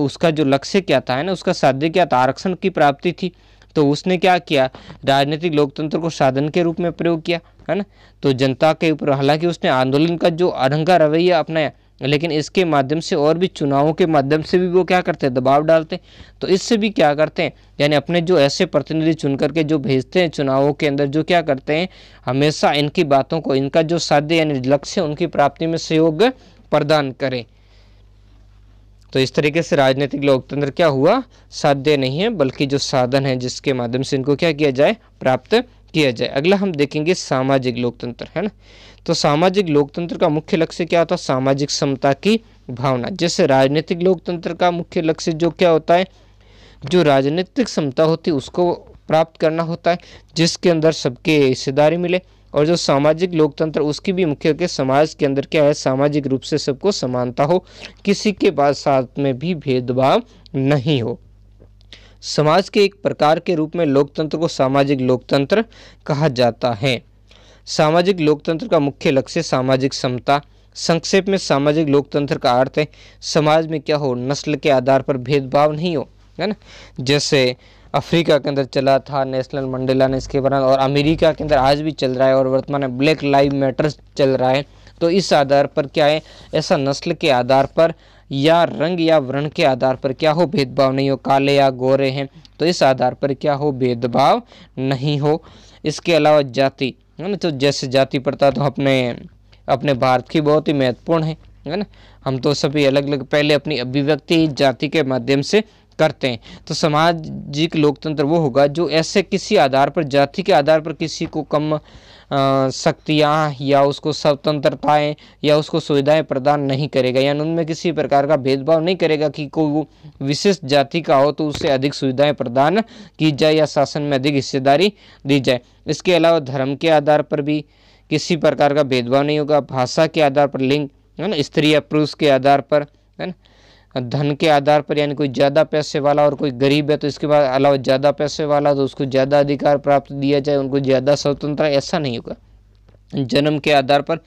उसका जो लक्ष्य क्या था है ना उसका साध्य क्या था आरक्षण की प्राप्ति थी तो उसने क्या किया राजनीतिक लोकतंत्र को साधन के रूप में प्रयोग किया है ना तो जनता के ऊपर हालांकि उसने आंदोलन का जो अरंगा रवैया अपनाया लेकिन इसके माध्यम से और भी चुनावों के माध्यम से भी वो क्या करते हैं दबाव डालते हैं तो इससे भी क्या करते हैं यानी अपने जो ऐसे प्रतिनिधि चुन करके जो भेजते हैं चुनावों के अंदर जो क्या करते हैं हमेशा इनकी बातों को इनका जो साध्य यानी लक्ष्य उनकी प्राप्ति में सहयोग प्रदान करें तो इस तरीके से राजनीतिक लोकतंत्र क्या हुआ साध्य नहीं है बल्कि जो साधन है जिसके माध्यम से इनको क्या किया जाए प्राप्त किया जाए अगला हम देखेंगे सामाजिक लोकतंत्र है ना तो सामाजिक लोकतंत्र का मुख्य लक्ष्य क्या होता है सामाजिक समता की भावना जैसे राजनीतिक लोकतंत्र का मुख्य लक्ष्य जो क्या होता है जो राजनीतिक समता होती है उसको प्राप्त करना होता है जिसके अंदर सबके हिस्सेदारी मिले और जो सामाजिक लोकतंत्र उसकी भी मुख्य के समाज के अंदर क्या है सामाजिक रूप से सबको समानता हो किसी के बाद साथ में भी भेदभाव नहीं हो समाज के एक प्रकार के रूप में लोकतंत्र को सामाजिक लोकतंत्र कहा जाता है सामाजिक लोकतंत्र का मुख्य लक्ष्य सामाजिक समता संक्षेप में सामाजिक लोकतंत्र का अर्थ है समाज में क्या हो नस्ल के आधार पर भेदभाव नहीं हो है ना जैसे अफ्रीका के अंदर चला था नेशनल मंडेला ने इसके बना और अमेरिका के अंदर आज भी चल रहा है और वर्तमान में ब्लैक लाइव मैटर्स चल रहा है तो इस आधार पर क्या है ऐसा नस्ल के आधार पर या रंग या वर्ण के आधार पर क्या हो भेदभाव नहीं हो काले या गोरे हैं तो इस आधार पर क्या हो भेदभाव नहीं हो इसके अलावा जाति है ना तो जैसे जाति पड़ता तो अपने अपने भारत की बहुत ही महत्वपूर्ण है है ना हम तो सभी अलग अलग पहले अपनी अभिव्यक्ति जाति के माध्यम से करते हैं तो सामाजिक लोकतंत्र वो होगा जो ऐसे किसी आधार पर जाति के आधार पर किसी को कम शक्तियाँ या उसको स्वतंत्रताएँ या उसको सुविधाएँ प्रदान नहीं करेगा यानी उनमें किसी प्रकार का भेदभाव नहीं करेगा कि कोई वो विशिष्ट जाति का हो तो उससे अधिक सुविधाएँ प्रदान की जाए या शासन में अधिक हिस्सेदारी दी जाए इसके अलावा धर्म के आधार पर भी किसी प्रकार का भेदभाव नहीं होगा भाषा के आधार पर लिंग है ना स्त्री या पुरुष के आधार पर है ना धन के आधार पर यानी कोई ज़्यादा पैसे वाला और कोई गरीब है तो इसके बाद अलावा ज़्यादा पैसे वाला तो उसको ज़्यादा अधिकार प्राप्त दिया जाए उनको ज़्यादा स्वतंत्र ऐसा नहीं होगा जन्म के आधार पर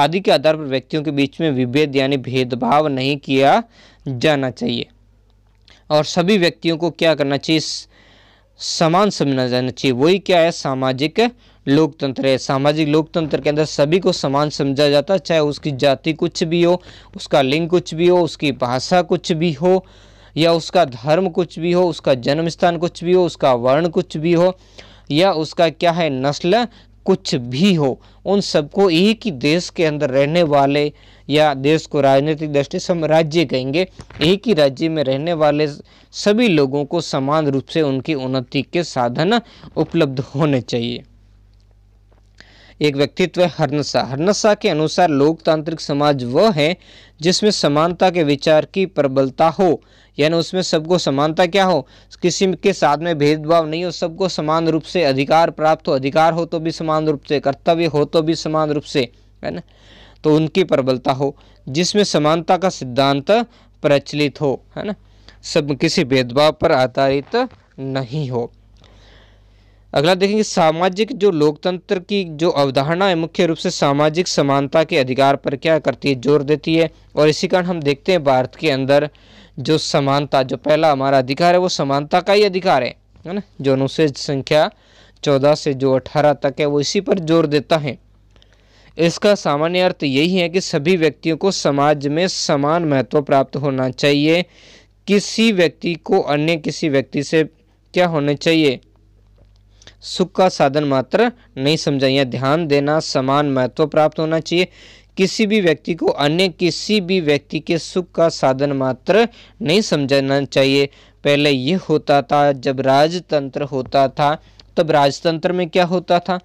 आदि के आधार पर व्यक्तियों के बीच में विभेद यानी भेदभाव नहीं किया जाना चाहिए और सभी व्यक्तियों को क्या करना चाहिए समान समझना जाना चाहिए वही क्या है सामाजिक लोकतंत्र है सामाजिक लोकतंत्र के अंदर सभी को समान समझा जाता है चाहे उसकी जाति कुछ भी हो उसका लिंग कुछ भी हो उसकी भाषा कुछ भी हो या उसका धर्म कुछ भी हो उसका जन्म स्थान कुछ भी हो उसका वर्ण कुछ भी हो या उसका क्या है नस्ल कुछ भी हो उन सबको एक ही देश के अंदर रहने वाले या देश को राजनीतिक दृष्टि से हम राज्य कहेंगे एक ही राज्य में रहने वाले सभी लोगों को समान रूप से उनकी उन्नति के साधन उपलब्ध होने चाहिए एक व्यक्तित्व है हरनसा हर्नसा के अनुसार लोकतांत्रिक समाज वह है जिसमें समानता के विचार की प्रबलता हो यानी उसमें सबको समानता क्या हो किसी के साथ में भेदभाव नहीं हो सबको समान रूप से अधिकार प्राप्त हो अधिकार हो तो भी समान रूप से कर्तव्य हो तो भी समान रूप से है ना तो उनकी प्रबलता हो जिसमें समानता का सिद्धांत प्रचलित हो है ना सब किसी भेदभाव पर आधारित नहीं हो अगला देखेंगे सामाजिक जो लोकतंत्र की जो अवधारणा है मुख्य रूप से सामाजिक समानता के अधिकार पर क्या करती है जोर देती है और इसी कारण हम देखते हैं भारत के अंदर जो समानता जो पहला हमारा अधिकार है वो समानता का ही अधिकार है है ना जो अनुच्छेद संख्या चौदह से जो अठारह तक है वो इसी पर जोर देता है इसका सामान्य अर्थ यही है कि सभी व्यक्तियों को समाज में समान महत्व प्राप्त होना चाहिए किसी व्यक्ति को अन्य किसी व्यक्ति से क्या होने चाहिए सुख का साधन मात्र नहीं समझा यह ध्यान देना समान महत्व प्राप्त होना चाहिए किसी भी व्यक्ति को अन्य किसी भी व्यक्ति के सुख का साधन मात्र नहीं समझना चाहिए पहले यह होता था जब राजतंत्र होता था तब राजतंत्र में क्या होता था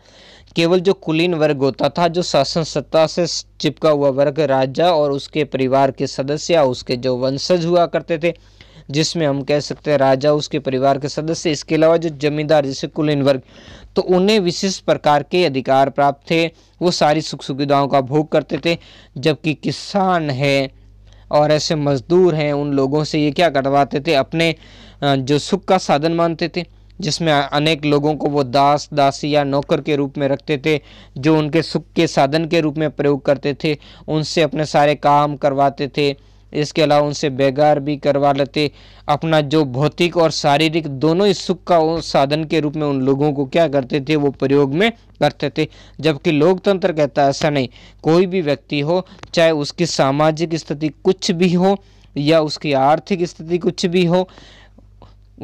केवल जो कुलीन वर्ग होता था जो शासन सत्ता से चिपका हुआ वर्ग राजा और उसके परिवार के सदस्य उसके जो वंशज हुआ करते थे जिसमें हम कह सकते हैं राजा उसके परिवार के सदस्य इसके अलावा जो जमींदार जैसे कुलीन वर्ग तो उन्हें विशेष प्रकार के अधिकार प्राप्त थे वो सारी सुख सुविधाओं का भोग करते थे जबकि किसान है और ऐसे मजदूर हैं उन लोगों से ये क्या करवाते थे अपने जो सुख का साधन मानते थे जिसमें अनेक लोगों को वो दास दासी या नौकर के रूप में रखते थे जो उनके सुख के साधन के रूप में प्रयोग करते थे उनसे अपने सारे काम करवाते थे इसके अलावा उनसे बेगार भी करवा लेते अपना जो भौतिक और शारीरिक दोनों ही सुख का साधन के रूप में उन लोगों को क्या करते थे वो प्रयोग में करते थे जबकि लोकतंत्र कहता ऐसा नहीं कोई भी व्यक्ति हो चाहे उसकी सामाजिक स्थिति कुछ भी हो या उसकी आर्थिक स्थिति कुछ भी हो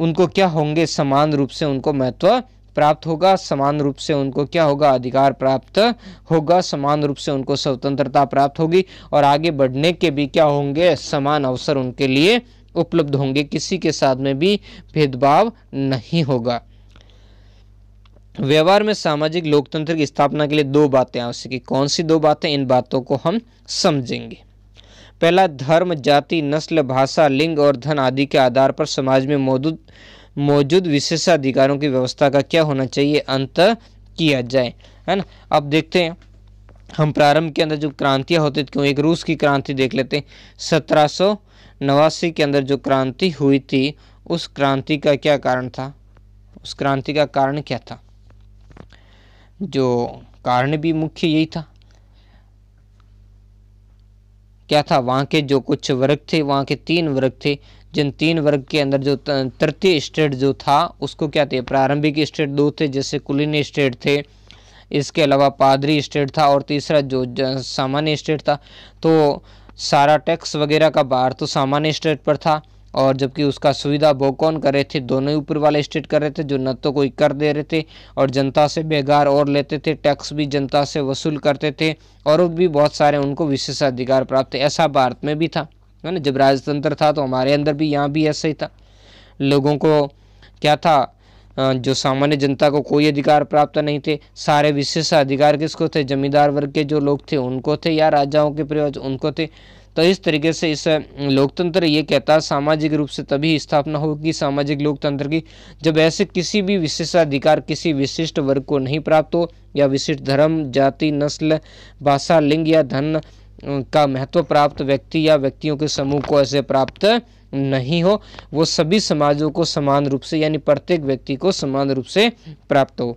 उनको क्या होंगे समान रूप से उनको महत्व प्राप्त होगा समान रूप से उनको क्या होगा अधिकार प्राप्त होगा समान रूप से उनको स्वतंत्रता प्राप्त होगी और आगे बढ़ने के भी क्या होंगे समान अवसर उनके लिए उपलब्ध होंगे किसी के साथ में भी भेदभाव नहीं होगा व्यवहार में सामाजिक लोकतंत्र की स्थापना के लिए दो बातें आवश्यक है कौन सी दो बातें इन बातों को हम समझेंगे पहला धर्म जाति नस्ल भाषा लिंग और धन आदि के आधार पर समाज में मौजूद मौजूद विशेषाधिकारों की व्यवस्था का क्या होना चाहिए अंत किया जाए है ना अब देखते हैं हम प्रारंभ के अंदर जो क्रांतियाँ होती थी एक रूस की क्रांति देख लेते हैं सत्रह नवासी के अंदर जो क्रांति हुई थी उस क्रांति का क्या कारण था उस क्रांति का कारण क्या था जो कारण भी मुख्य यही था क्या था वहाँ के जो कुछ वर्ग थे वहाँ के तीन वर्ग थे जिन तीन वर्ग के अंदर जो तृतीय स्टेट जो था उसको क्या थे प्रारंभिक स्टेट दो थे जैसे कुलीन स्टेट थे इसके अलावा पादरी स्टेट था और तीसरा जो सामान्य स्टेट था तो सारा टैक्स वगैरह का बार तो सामान्य स्टेट पर था और जबकि उसका सुविधा वो कौन कर रहे थे दोनों ही ऊपर वाले स्टेट कर रहे थे जो न तो कोई कर दे रहे थे और जनता से बेगार और लेते थे टैक्स भी जनता से वसूल करते थे और भी बहुत सारे उनको विशेषाधिकार प्राप्त ऐसा भारत में भी था है ना जब राजतंत्र था तो हमारे अंदर भी यहाँ भी ऐसा ही था लोगों को क्या था जो सामान्य जनता को कोई अधिकार प्राप्त नहीं थे सारे विशेष अधिकार किसको थे जमींदार वर्ग के जो लोग थे उनको थे या राजाओं के प्रयोज उनको थे तो इस तरीके से इस लोकतंत्र ये कहता है सामाजिक रूप से तभी स्थापना होगी सामाजिक लोकतंत्र की जब ऐसे किसी भी विशेषाधिकार किसी विशिष्ट वर्ग को नहीं प्राप्त हो या विशिष्ट धर्म जाति नस्ल भाषा लिंग या धन का महत्व प्राप्त व्यक्ति या व्यक्तियों के समूह को ऐसे प्राप्त नहीं हो वो सभी समाजों को समान रूप से यानी प्रत्येक व्यक्ति को समान रूप से प्राप्त हो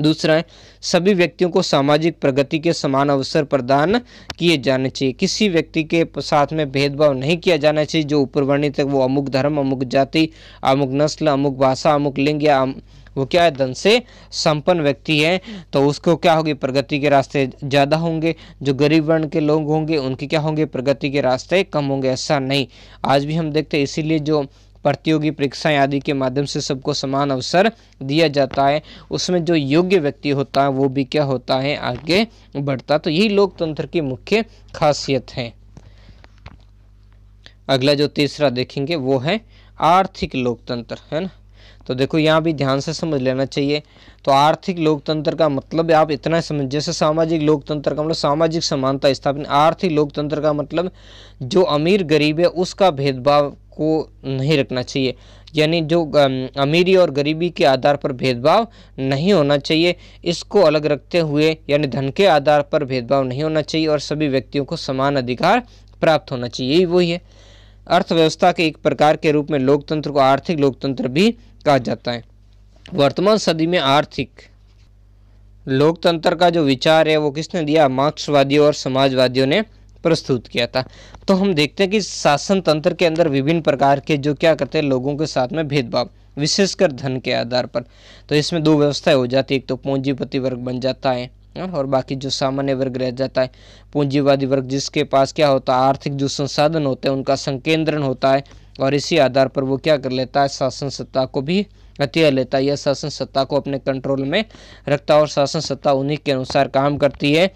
दूसरा है सभी व्यक्तियों को सामाजिक प्रगति के समान अवसर प्रदान किए जाने चाहिए किसी व्यक्ति के साथ में भेदभाव नहीं किया जाना चाहिए जो ऊपर वर्णित है वो अमुक धर्म अमुक जाति अमुक नस्ल अमुक भाषा अमुक लिंग या अम, वो क्या है धन से संपन्न व्यक्ति है तो उसको क्या होगी प्रगति के रास्ते ज़्यादा होंगे जो गरीब वर्ण के लोग होंगे उनके क्या होंगे प्रगति के रास्ते कम होंगे ऐसा नहीं आज भी हम देखते हैं इसीलिए जो प्रतियोगी परीक्षाएं आदि के माध्यम से सबको समान अवसर दिया जाता है उसमें जो योग्य व्यक्ति होता है वो भी क्या होता है आगे बढ़ता तो यही लोकतंत्र की मुख्य खासियत है अगला जो तीसरा देखेंगे वो है आर्थिक लोकतंत्र है ना तो देखो यहाँ भी ध्यान से समझ लेना चाहिए तो आर्थिक लोकतंत्र का मतलब आप इतना समझ जैसे सामाजिक लोकतंत्र का मतलब सामाजिक समानता स्थापित आर्थिक लोकतंत्र का मतलब जो अमीर गरीब है उसका भेदभाव को नहीं रखना चाहिए यानी जो अमीरी और गरीबी के आधार पर भेदभाव नहीं होना चाहिए इसको अलग रखते हुए यानी धन के आधार पर भेदभाव नहीं होना चाहिए और सभी व्यक्तियों को समान अधिकार प्राप्त होना चाहिए यही वही है अर्थव्यवस्था के एक प्रकार के रूप में लोकतंत्र को आर्थिक लोकतंत्र भी कहा जाता है वर्तमान सदी में आर्थिक लोकतंत्र का जो विचार है वो किसने दिया मार्क्सवादियों और समाजवादियों ने प्रस्तुत किया था तो हम देखते हैं कि शासन तंत्र के अंदर विभिन्न प्रकार के जो क्या करते हैं लोगों के साथ में भेदभाव विशेषकर धन के आधार पर तो इसमें दो व्यवस्थाएं हो जाती है एक तो पूंजीपति वर्ग बन जाता है हाँ, और बाकी जो सामान्य वर्ग रह जाता है पूंजीवादी वर्ग जिसके पास क्या होता है आर्थिक जो संसाधन होते हैं उनका संकेंद्रण होता है और इसी आधार पर वो क्या कर लेता है शासन सत्ता को भी हथियार लेता है यह शासन सत्ता को अपने कंट्रोल में रखता है और शासन सत्ता उन्हीं के अनुसार काम करती है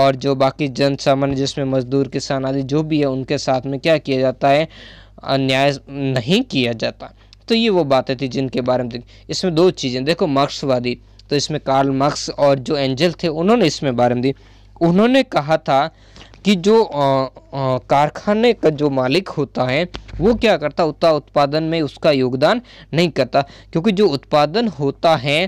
और जो बाकी जन सामान्य जिसमें मजदूर किसान आदि जो भी है उनके साथ में क्या किया जाता है अन्याय नहीं किया जाता तो ये वो बातें थी जिनके बारे में इसमें दो चीज़ें देखो मार्क्सवादी तो इसमें कार्ल मार्क्स और जो एंजल थे उन्होंने इसमें बारे में दी उन्होंने कहा था कि जो कारखाने का जो मालिक होता है वो क्या करता उतना उत्पादन में उसका योगदान नहीं करता क्योंकि जो उत्पादन होता है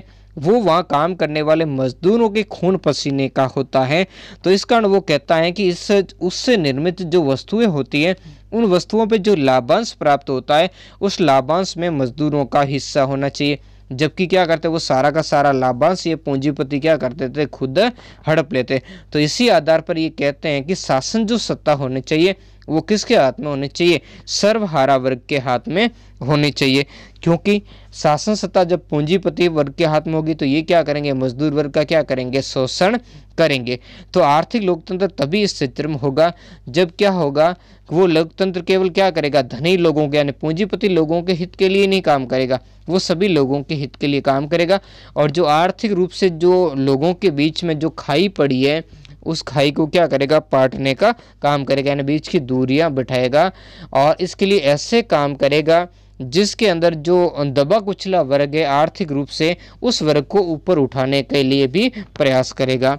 वो वहाँ काम करने वाले मजदूरों के खून पसीने का होता है तो इस कारण वो कहता है कि इससे उससे निर्मित जो वस्तुएं होती हैं उन वस्तुओं पे जो लाभांश प्राप्त होता है उस लाभांश में मजदूरों का हिस्सा होना चाहिए जबकि क्या करते वो सारा का सारा लाभांश ये पूंजीपति क्या करते थे खुद हड़प लेते तो इसी आधार पर ये कहते हैं कि शासन जो सत्ता होनी चाहिए वो किसके हाथ में होने चाहिए सर्वहारा वर्ग के हाथ में होने चाहिए क्योंकि शासन सत्ता जब पूंजीपति वर्ग के हाथ में होगी तो ये क्या करेंगे मजदूर वर्ग का क्या करेंगे शोषण करेंगे तो आर्थिक लोकतंत्र तभी इस क्षेत्र में होगा जब क्या होगा वो लोकतंत्र केवल क्या करेगा धनी लोगों के यानी पूंजीपति लोगों के हित के लिए नहीं काम करेगा वो सभी लोगों के हित के लिए काम करेगा और जो आर्थिक रूप से जो लोगों के बीच में जो खाई पड़ी है उस खाई को क्या करेगा पाटने का काम करेगा यानी बीच की दूरियां बिठाएगा और इसके लिए ऐसे काम करेगा जिसके अंदर जो दबा कुचला वर्ग है आर्थिक रूप से उस वर्ग को ऊपर उठाने के लिए भी प्रयास करेगा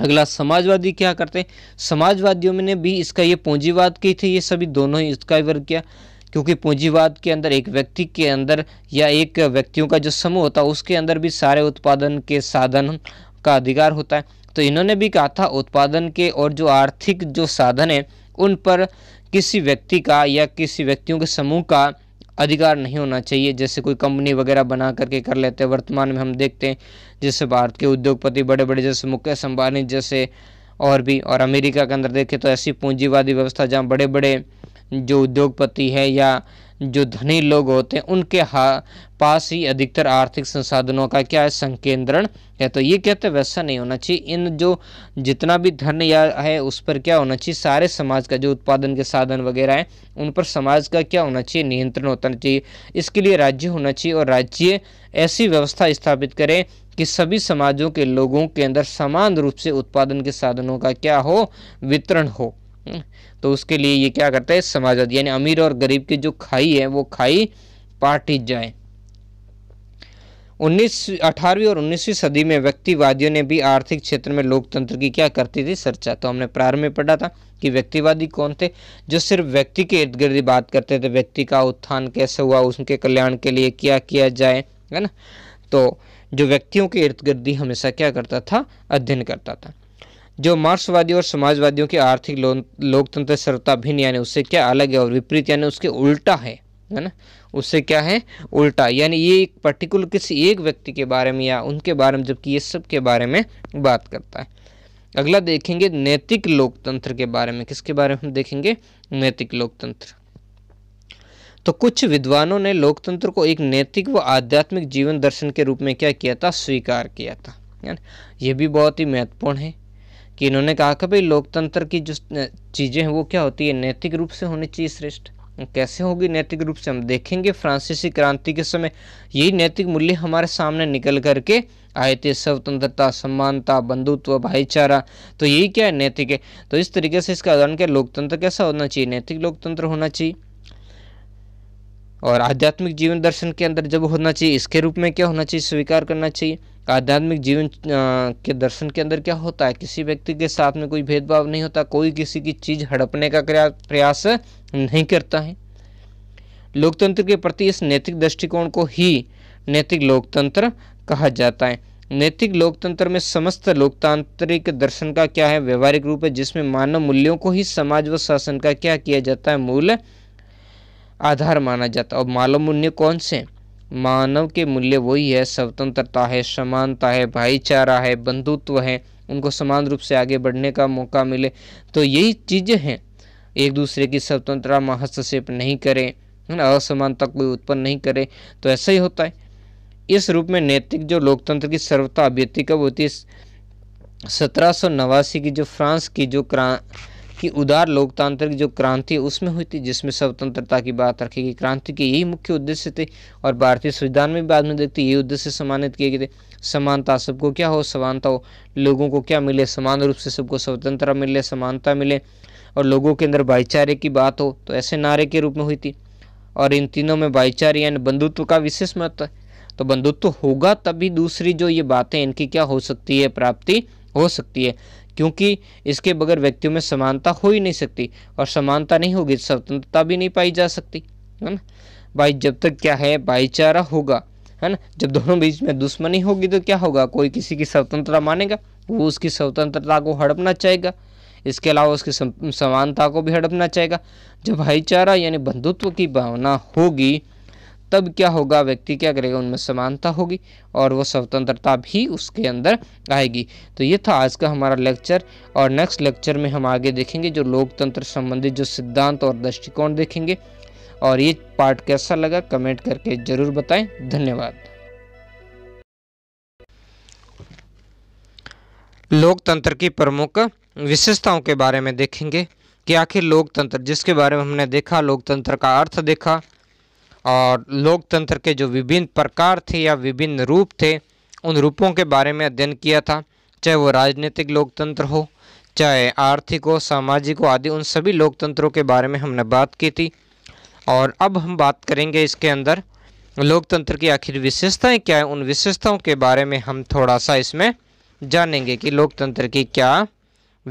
अगला समाजवादी क्या करते हैं समाजवादियों ने भी इसका ये पूंजीवाद की थी ये सभी दोनों ही इसका वर्ग किया क्योंकि पूंजीवाद के अंदर एक व्यक्ति के अंदर या एक व्यक्तियों का जो समूह होता है उसके अंदर भी सारे उत्पादन के साधन का अधिकार होता है तो इन्होंने भी कहा था उत्पादन के और जो आर्थिक जो साधन हैं उन पर किसी व्यक्ति का या किसी व्यक्तियों के समूह का अधिकार नहीं होना चाहिए जैसे कोई कंपनी वगैरह बना करके कर लेते हैं वर्तमान में हम देखते हैं जैसे भारत के उद्योगपति बड़े बड़े जैसे मुकेश अंबानी जैसे और भी और अमेरिका के अंदर देखें तो ऐसी पूंजीवादी व्यवस्था जहाँ बड़े बड़े जो उद्योगपति है या जो धनी लोग होते हैं उनके पास ही अधिकतर आर्थिक संसाधनों का क्या है संकेंद्रण है तो ये कहते हैं वैसा नहीं होना चाहिए इन जो जितना भी धन या है उस पर क्या होना चाहिए सारे समाज का जो उत्पादन के साधन वगैरह हैं उन पर समाज का क्या होना चाहिए नियंत्रण होना चाहिए इसके लिए राज्य होना चाहिए और राज्य ऐसी व्यवस्था स्थापित करें कि सभी समाजों के लोगों के अंदर समान रूप से उत्पादन के साधनों का क्या हो वितरण हो हम्म। तो उसके लिए ये क्या करता है समाजवाद यानी अमीर और गरीब की जो खाई है वो खाई पार्टी जाए उन्नीस अठारहवीं और उन्नीसवीं सदी में व्यक्तिवादियों ने भी आर्थिक क्षेत्र में लोकतंत्र की क्या करती थी चर्चा तो हमने प्रारंभ में पढ़ा था कि व्यक्तिवादी कौन थे जो सिर्फ व्यक्ति के इर्द गिर्द बात करते थे व्यक्ति का उत्थान कैसे हुआ उनके कल्याण के लिए क्या किया जाए है ना तो जो व्यक्तियों के इर्द गिर्द हमेशा क्या करता था अध्ययन करता था जो मार्क्सवादी और समाजवादियों के आर्थिक लोकतंत्र सरता भिन्न यानी उससे क्या अलग है और विपरीत यानी उसके उल्टा है है ना उससे क्या है उल्टा यानी ये एक पर्टिकुलर किसी एक व्यक्ति के बारे में या उनके बारे में जबकि ये सब के बारे में बात करता है अगला देखेंगे नैतिक लोकतंत्र के बारे में किसके बारे में हम देखेंगे नैतिक लोकतंत्र तो कुछ विद्वानों ने लोकतंत्र को एक नैतिक व आध्यात्मिक जीवन दर्शन के रूप में क्या किया था स्वीकार किया था यह भी बहुत ही महत्वपूर्ण है कि इन्होंने कहा कि भाई लोकतंत्र की जो चीज़ें हैं वो क्या होती है नैतिक रूप से होनी चाहिए श्रेष्ठ कैसे होगी नैतिक रूप से हम देखेंगे फ्रांसीसी क्रांति के समय यही नैतिक मूल्य हमारे सामने निकल करके आए थे स्वतंत्रता समानता बंधुत्व भाईचारा तो यही क्या है नैतिक है तो इस तरीके से इसका उदाहरण क्या लोकतंत्र कैसा होना चाहिए नैतिक लोकतंत्र होना चाहिए और आध्यात्मिक जीवन दर्शन के अंदर जब होना चाहिए इसके रूप में क्या होना चाहिए स्वीकार करना चाहिए आध्यात्मिक जीवन के दर्शन के अंदर क्या होता है किसी व्यक्ति के साथ में कोई भेदभाव नहीं होता कोई किसी की चीज़ हड़पने का प्रयास नहीं करता है लोकतंत्र के प्रति इस नैतिक दृष्टिकोण को ही नैतिक लोकतंत्र कहा जाता है नैतिक लोकतंत्र में समस्त लोकतांत्रिक दर्शन का क्या है व्यवहारिक रूप है जिसमें मानव मूल्यों को ही समाज व शासन का क्या किया जाता है मूल आधार माना जाता है और मानव मूल्य कौन से हैं मानव के मूल्य वही है स्वतंत्रता है समानता है भाईचारा है बंधुत्व है उनको समान रूप से आगे बढ़ने का मौका मिले तो यही चीज़ें हैं एक दूसरे की स्वतंत्रता में हस्तक्षेप नहीं करें है ना असमानता कोई उत्पन्न नहीं करे तो ऐसा ही होता है इस रूप में नैतिक जो लोकतंत्र की सर्वता अभ्यर्थी कब होती है सत्रह की जो फ्रांस की जो क्रां कि उदार लोकतांत्रिक जो क्रांति उसमें हुई थी जिसमें स्वतंत्रता की बात रखी गई क्रांति के यही मुख्य उद्देश्य थे और भारतीय संविधान में बाद में देखते यही उद्देश्य सम्मानित किए गए थे समानता सबको क्या हो समानता हो लोगों को क्या मिले समान रूप से सबको स्वतंत्रता मिले समानता मिले और लोगों के अंदर भाईचारे की बात हो तो ऐसे नारे के रूप में हुई थी और इन तीनों में भाईचारे यानी बंधुत्व का विशेष महत्व है तो बंधुत्व होगा तभी दूसरी जो ये बातें इनकी क्या हो सकती है प्राप्ति हो सकती है क्योंकि इसके बगैर व्यक्तियों में समानता हो ही नहीं सकती और समानता नहीं होगी स्वतंत्रता भी नहीं पाई जा सकती है ना भाई जब तक क्या है भाईचारा होगा है ना जब दोनों बीच में दुश्मनी होगी तो क्या होगा कोई किसी की स्वतंत्रता मानेगा वो उसकी स्वतंत्रता को हड़पना चाहेगा इसके अलावा उसकी समानता को भी हड़पना चाहेगा जब भाईचारा यानी बंधुत्व की भावना होगी तब क्या होगा व्यक्ति क्या करेगा उनमें समानता होगी और वो स्वतंत्रता भी उसके अंदर आएगी तो ये था आज का हमारा लेक्चर और नेक्स्ट लेक्चर में हम आगे देखेंगे जो लोकतंत्र संबंधित जो सिद्धांत और दृष्टिकोण देखेंगे और ये पार्ट कैसा लगा कमेंट करके ज़रूर बताएं धन्यवाद लोकतंत्र की प्रमुख विशेषताओं के बारे में देखेंगे कि आखिर लोकतंत्र जिसके बारे में हमने देखा लोकतंत्र का अर्थ देखा और लोकतंत्र के जो विभिन्न प्रकार थे या विभिन्न रूप थे उन रूपों के बारे में अध्ययन किया था चाहे वो राजनीतिक लोकतंत्र हो चाहे आर्थिक हो सामाजिक हो आदि उन सभी लोकतंत्रों के बारे में हमने बात की थी और अब हम बात करेंगे इसके अंदर लोकतंत्र की आखिर विशेषताएं क्या है उन विशेषताओं के बारे में हम थोड़ा सा इसमें जानेंगे कि लोकतंत्र की क्या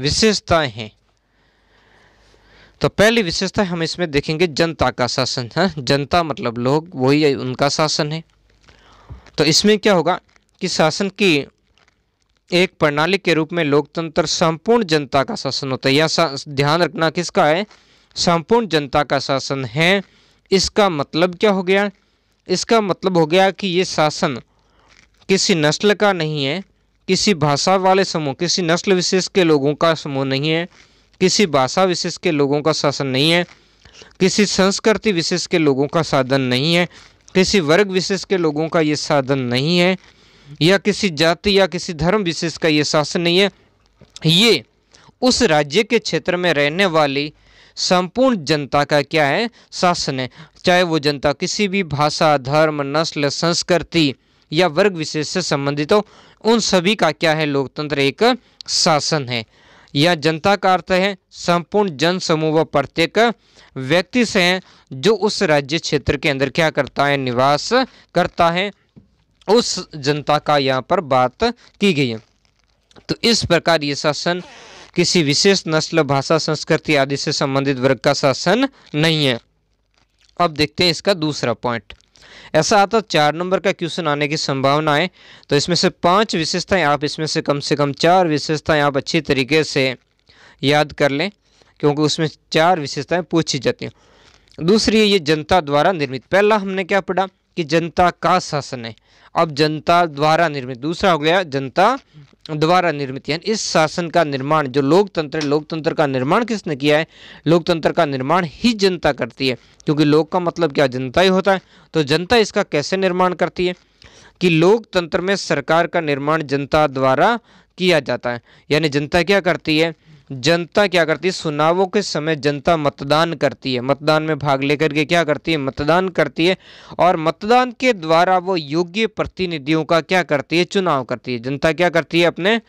विशेषताएं हैं तो पहली विशेषता हम इसमें देखेंगे जनता का शासन है हाँ? जनता मतलब लोग वही उनका शासन है तो इसमें क्या होगा कि शासन की एक प्रणाली के रूप में लोकतंत्र संपूर्ण जनता का शासन होता है यह ध्यान रखना किसका है संपूर्ण जनता का शासन है इसका मतलब क्या हो गया इसका मतलब हो गया कि ये शासन किसी नस्ल का नहीं है किसी भाषा वाले समूह किसी नस्ल विशेष के लोगों का समूह नहीं है किसी भाषा विशेष के लोगों का शासन नहीं है किसी संस्कृति विशेष के लोगों का साधन नहीं है किसी वर्ग विशेष के लोगों का ये साधन नहीं है या किसी जाति या किसी धर्म विशेष का ये शासन नहीं है ये उस राज्य के क्षेत्र में रहने वाली संपूर्ण जनता का क्या है शासन है चाहे वो जनता किसी भी भाषा धर्म नस्ल संस्कृति या वर्ग विशेष से संबंधित हो उन सभी का क्या है लोकतंत्र एक शासन है या जनता का अर्थ है संपूर्ण जन समूह व प्रत्येक व्यक्ति से है जो उस राज्य क्षेत्र के अंदर क्या करता है निवास करता है उस जनता का यहाँ पर बात की गई है तो इस प्रकार ये शासन किसी विशेष नस्ल भाषा संस्कृति आदि से संबंधित वर्ग का शासन नहीं है अब देखते हैं इसका दूसरा पॉइंट ऐसा आता चार नंबर का क्वेश्चन आने की संभावना है तो इसमें से पांच विशेषताएं आप इसमें से कम से कम चार विशेषताएं आप अच्छी तरीके से याद कर लें क्योंकि उसमें चार विशेषताएं पूछी जाती हैं दूसरी है ये जनता द्वारा निर्मित पहला हमने क्या पढ़ा कि जनता का शासन है अब जनता द्वारा निर्मित दूसरा हो गया जनता द्वारा निर्मित यानी इस शासन का निर्माण जो लोकतंत्र है लोकतंत्र का निर्माण किसने किया है लोकतंत्र का निर्माण ही जनता करती है क्योंकि लोक का मतलब क्या जनता ही होता है तो जनता इसका कैसे निर्माण करती है कि लोकतंत्र में सरकार का निर्माण जनता द्वारा किया जाता है यानी जनता क्या करती है जनता क्या करती है चुनावों के समय जनता मतदान करती है मतदान में भाग लेकर के क्या करती है मतदान करती है और मतदान के द्वारा वो योग्य प्रतिनिधियों का क्या करती है चुनाव करती है जनता क्या करती है अपने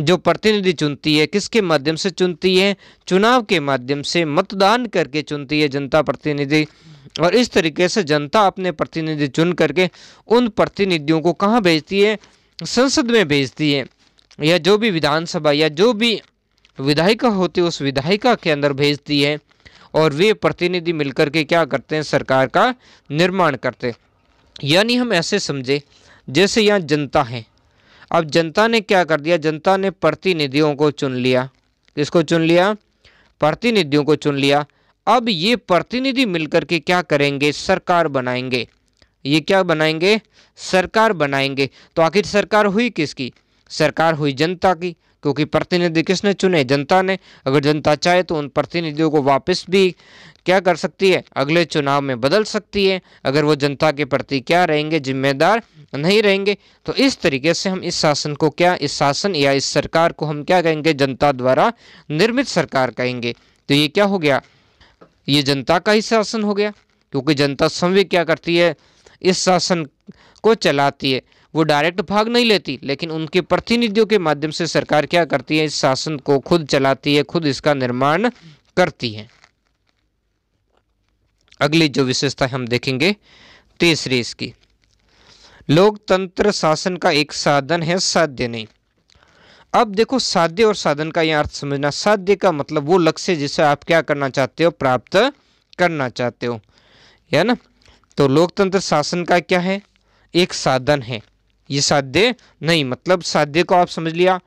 जो प्रतिनिधि चुनती है किसके माध्यम से चुनती है चुनाव के माध्यम से मतदान करके चुनती है जनता प्रतिनिधि और इस तरीके से जनता अपने प्रतिनिधि चुन करके उन प्रतिनिधियों को कहाँ भेजती है संसद में भेजती है या जो भी विधानसभा या जो भी विधायिका होती है उस विधायिका के अंदर भेजती है और वे प्रतिनिधि मिलकर के क्या करते हैं सरकार का निर्माण करते हैं यानी हम ऐसे समझे जैसे यहाँ जनता है अब जनता ने क्या कर दिया जनता ने प्रतिनिधियों को चुन लिया किसको चुन लिया प्रतिनिधियों को चुन लिया अब ये प्रतिनिधि मिलकर के क्या करेंगे सरकार बनाएंगे ये क्या बनाएंगे सरकार बनाएंगे तो आखिर सरकार हुई किसकी सरकार हुई जनता की क्योंकि प्रतिनिधि किसने चुने जनता ने अगर जनता चाहे तो उन प्रतिनिधियों को वापस भी क्या कर सकती है अगले चुनाव में बदल सकती है अगर वो जनता के प्रति क्या रहेंगे जिम्मेदार नहीं रहेंगे तो इस तरीके से हम इस शासन को क्या इस शासन या इस सरकार को हम क्या कहेंगे जनता द्वारा निर्मित सरकार कहेंगे तो ये क्या हो गया ये जनता का ही शासन हो गया क्योंकि जनता स्वयं क्या करती है इस शासन को चलाती है वो डायरेक्ट भाग नहीं लेती लेकिन उनके प्रतिनिधियों के माध्यम से सरकार क्या करती है इस शासन को खुद चलाती है खुद इसका निर्माण करती है अगली जो विशेषता हम देखेंगे तीसरी इसकी लोकतंत्र शासन का एक साधन है साध्य नहीं अब देखो साध्य और साधन का यह अर्थ समझना साध्य का मतलब वो लक्ष्य जिसे आप क्या करना चाहते हो प्राप्त करना चाहते हो है ना तो लोकतंत्र शासन का क्या है एक साधन है ये साध्य नहीं मतलब साध्य को आप समझ लिया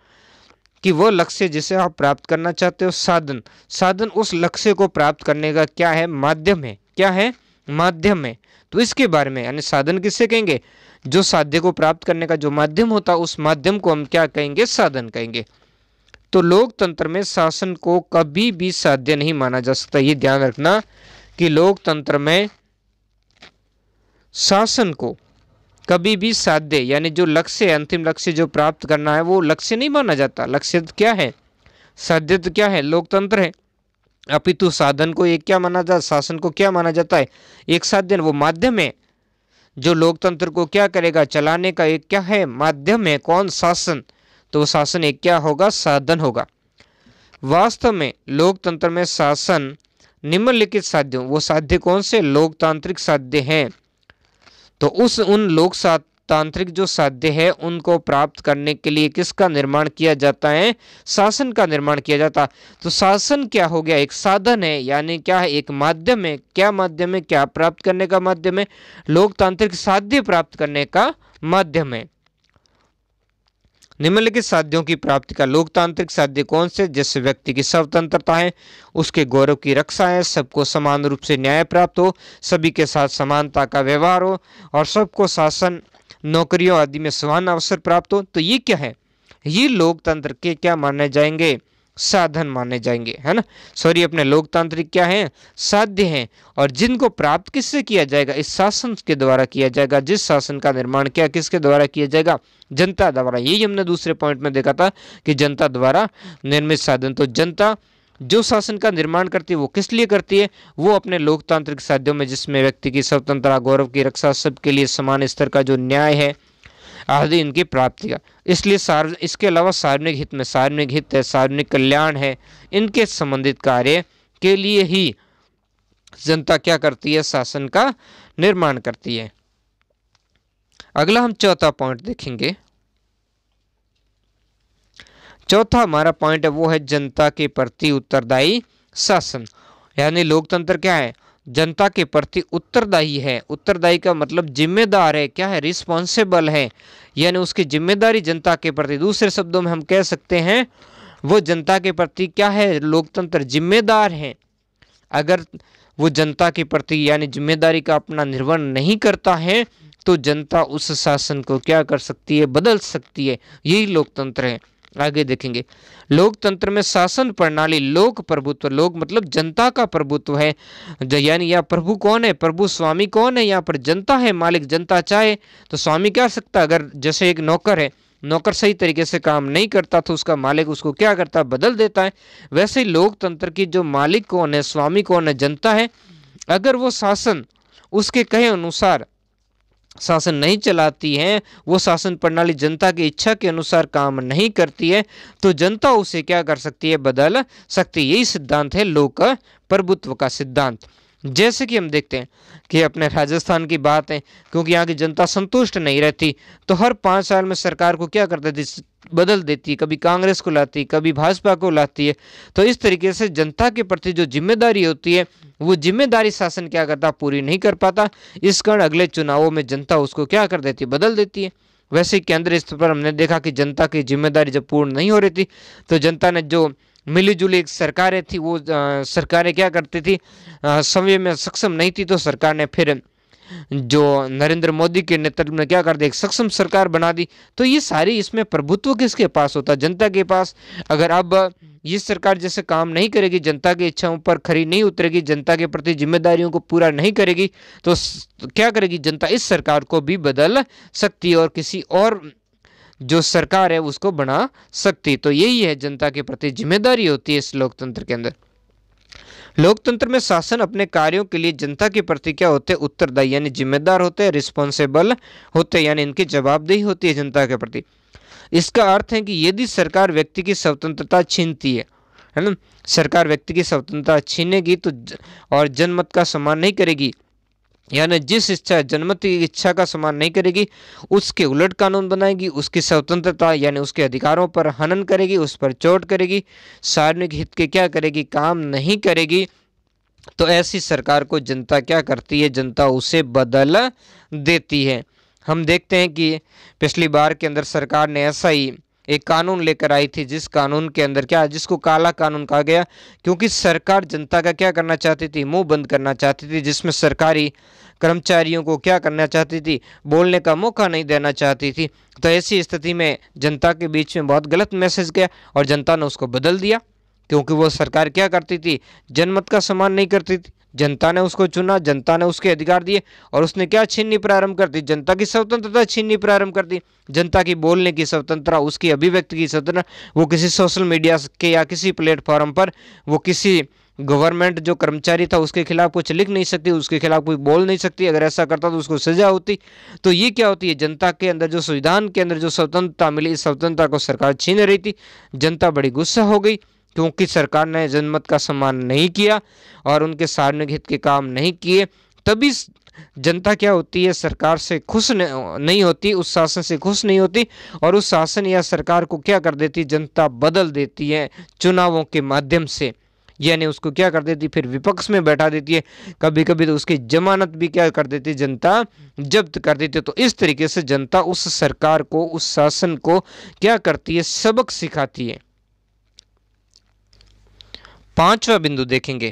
कि वो लक्ष्य जिसे आप प्राप्त करना चाहते हो साधन साधन उस लक्ष्य को प्राप्त करने का क्या है माध्यम है क्या है माध्यम है तो इसके बारे में यानी साधन किससे कहेंगे जो साध्य को प्राप्त करने का जो माध्यम होता है उस माध्यम को हम क्या कहेंगे साधन कहेंगे तो लोकतंत्र में शासन को कभी भी साध्य नहीं माना जा सकता ये ध्यान रखना कि लोकतंत्र में शासन को कभी भी साध्य यानी जो लक्ष्य अंतिम लक्ष्य जो प्राप्त करना है वो लक्ष्य नहीं माना जाता लक्ष्य तो क्या है साध्य तो क्या है लोकतंत्र है अपितु साधन को एक क्या माना जाता शासन को क्या माना जाता है एक साध्य वो माध्यम है जो लोकतंत्र को क्या करेगा चलाने का एक क्या है माध्यम है कौन शासन तो शासन एक क्या होगा साधन होगा वास्तव में लोकतंत्र में शासन निम्नलिखित साध्यों वो साध्य कौन से लोकतांत्रिक साध्य हैं तो उस उन लोक तांत्रिक जो साध्य है उनको प्राप्त करने के लिए किसका निर्माण किया जाता है शासन का निर्माण किया जाता तो शासन क्या हो गया एक साधन है यानी क्या है एक माध्यम है क्या माध्यम है क्या प्राप्त करने का माध्यम है लोकतांत्रिक साध्य प्राप्त करने का माध्यम है निम्नलिखित साध्यों की प्राप्ति का लोकतांत्रिक साध्य कौन से जिस व्यक्ति की स्वतंत्रता है उसके गौरव की रक्षा है सबको समान रूप से न्याय प्राप्त हो सभी के साथ समानता का व्यवहार हो और सबको शासन नौकरियों आदि में समान अवसर प्राप्त हो तो ये क्या है ये लोकतंत्र के क्या माने जाएंगे साधन माने जाएंगे है ना सॉरी अपने लोकतांत्रिक क्या हैं साध्य हैं और जिनको प्राप्त किससे किया जाएगा इस शासन के द्वारा किया जाएगा जिस शासन का निर्माण किया किसके द्वारा किया जाएगा जनता द्वारा यही हमने दूसरे पॉइंट में देखा था कि जनता द्वारा निर्मित साधन तो जनता जो शासन का निर्माण करती है वो किस लिए करती है वो अपने लोकतांत्रिक साध्यों में जिसमें व्यक्ति की स्वतंत्रता गौरव की रक्षा सबके लिए समान स्तर का जो न्याय है आदि इनकी प्राप्ति का इसलिए सार्व इसके अलावा सार्वजनिक हित में सार्वजनिक हित है सार्वजनिक कल्याण है इनके संबंधित कार्य के लिए ही जनता क्या करती है शासन का निर्माण करती है अगला हम चौथा पॉइंट देखेंगे चौथा हमारा पॉइंट है वो है जनता के प्रति उत्तरदायी शासन यानी लोकतंत्र क्या है जनता के प्रति उत्तरदायी है उत्तरदायी का मतलब जिम्मेदार है क्या है रिस्पॉन्सिबल है यानी उसकी जिम्मेदारी जनता के प्रति दूसरे शब्दों में हम कह सकते हैं वो जनता के प्रति क्या है लोकतंत्र जिम्मेदार हैं अगर वो जनता के प्रति यानी जिम्मेदारी का अपना निर्वहन नहीं करता है तो जनता उस शासन को क्या कर सकती है बदल सकती है यही लोकतंत्र है आगे देखेंगे लोकतंत्र में शासन प्रणाली लोक प्रभुत्व लोक मतलब जनता का प्रभुत्व है यानी यह प्रभु कौन है प्रभु स्वामी कौन है यहाँ पर जनता है मालिक जनता चाहे तो स्वामी क्या सकता अगर जैसे एक नौकर है नौकर सही तरीके से काम नहीं करता तो उसका मालिक उसको क्या करता है बदल देता है वैसे ही लोकतंत्र की जो मालिक कौन है स्वामी कौन है जनता है अगर वो शासन उसके कहे अनुसार शासन नहीं चलाती है वो शासन प्रणाली जनता की इच्छा के अनुसार काम नहीं करती है तो जनता उसे क्या कर सकती है बदल सकती है यही सिद्धांत है लोक प्रभुत्व का सिद्धांत जैसे कि हम देखते हैं कि अपने राजस्थान की बात है क्योंकि यहाँ की जनता संतुष्ट नहीं रहती तो हर पाँच साल में सरकार को क्या कर देती बदल देती है कभी कांग्रेस को लाती है कभी भाजपा को लाती है तो इस तरीके से जनता के प्रति जो जिम्मेदारी होती है वो जिम्मेदारी शासन क्या करता पूरी नहीं कर पाता इस कारण अगले चुनावों में जनता उसको क्या कर देती है बदल देती है वैसे ही केंद्र स्तर पर हमने देखा कि जनता की जिम्मेदारी जब पूर्ण नहीं हो रही थी तो जनता ने जो मिलीजुली एक सरकारें थी वो सरकारें क्या करती थी समय में सक्षम नहीं थी तो सरकार ने फिर जो नरेंद्र मोदी के नेतृत्व में क्या कर दी एक सक्षम सरकार बना दी तो ये सारी इसमें प्रभुत्व किसके पास होता जनता के पास अगर अब ये सरकार जैसे काम नहीं करेगी जनता की इच्छाओं पर खरी नहीं उतरेगी जनता के प्रति जिम्मेदारियों को पूरा नहीं करेगी तो क्या करेगी जनता इस सरकार को भी बदल सकती है और किसी और जो सरकार है उसको बना सकती तो यही है जनता के प्रति जिम्मेदारी होती है इस लोकतंत्र के अंदर लोकतंत्र में शासन अपने कार्यों के लिए जनता के प्रति क्या होते हैं उत्तरदायी यानी जिम्मेदार होते हैं रिस्पॉन्सिबल होते हैं यानी इनकी जवाबदेही होती है जनता के प्रति इसका अर्थ है कि यदि सरकार व्यक्ति की स्वतंत्रता छीनती है है ना सरकार व्यक्ति की स्वतंत्रता छीनेगी तो और जनमत का सम्मान नहीं करेगी यानी जिस इच्छा जनमत की इच्छा का सम्मान नहीं करेगी उसके उलट कानून बनाएगी उसकी स्वतंत्रता यानी उसके अधिकारों पर हनन करेगी उस पर चोट करेगी सार्वजनिक हित के क्या करेगी काम नहीं करेगी तो ऐसी सरकार को जनता क्या करती है जनता उसे बदल देती है हम देखते हैं कि पिछली बार के अंदर सरकार ने ऐसा ही एक कानून लेकर आई थी जिस कानून के अंदर क्या जिसको काला कानून कहा गया क्योंकि सरकार जनता का क्या करना चाहती थी मुंह बंद करना चाहती थी जिसमें सरकारी कर्मचारियों को क्या करना चाहती थी बोलने का मौका नहीं देना चाहती थी तो ऐसी स्थिति में जनता के बीच में बहुत गलत मैसेज गया और जनता ने उसको बदल दिया क्योंकि वो सरकार क्या करती थी जनमत का सम्मान नहीं करती थी जनता ने उसको चुना जनता ने उसके अधिकार दिए और उसने क्या छीननी प्रारंभ कर दी जनता की स्वतंत्रता छीननी प्रारंभ कर दी जनता की बोलने की स्वतंत्रता उसकी अभिव्यक्ति की स्वतंत्रता वो किसी सोशल मीडिया के या किसी प्लेटफॉर्म पर वो किसी गवर्नमेंट जो कर्मचारी था उसके खिलाफ कुछ लिख नहीं सकती उसके खिलाफ कोई बोल नहीं सकती अगर ऐसा करता तो उसको सजा होती तो ये क्या होती है जनता के अंदर जो संविधान के अंदर जो स्वतंत्रता मिली इस स्वतंत्रता को सरकार छीन रही थी जनता बड़ी गुस्सा हो गई क्योंकि सरकार ने जनमत का सम्मान नहीं किया और उनके सार्वजनिक हित के काम नहीं किए तभी जनता क्या होती है सरकार से खुश नहीं होती उस शासन से खुश नहीं होती और उस शासन या सरकार को क्या कर देती जनता बदल देती है चुनावों के माध्यम से यानी उसको क्या कर देती फिर विपक्ष में बैठा देती है कभी कभी तो उसकी जमानत भी क्या कर देती जनता जब्त कर देती है तो इस तरीके से जनता उस सरकार को उस शासन को क्या करती है सबक सिखाती है पांचवा बिंदु देखेंगे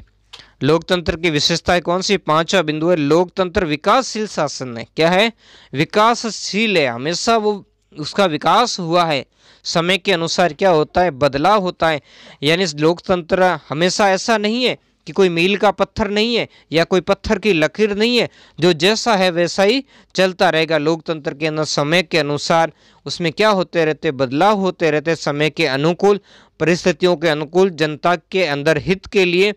लोकतंत्र की विशेषता कौन सी पांचवा बिंदु है लोकतंत्र विकासशील शासन है क्या है विकासशील है हमेशा वो उसका विकास हुआ है समय के अनुसार क्या होता है बदलाव होता है यानी लोकतंत्र हमेशा ऐसा नहीं है कि कोई मील का पत्थर नहीं है या कोई पत्थर की लकीर नहीं है जो जैसा है वैसा ही चलता रहेगा लोकतंत्र के अंदर समय के अनुसार उसमें क्या होते रहते बदलाव होते रहते समय के अनुकूल परिस्थितियों के अनुकूल जनता के अंदर हित के लिए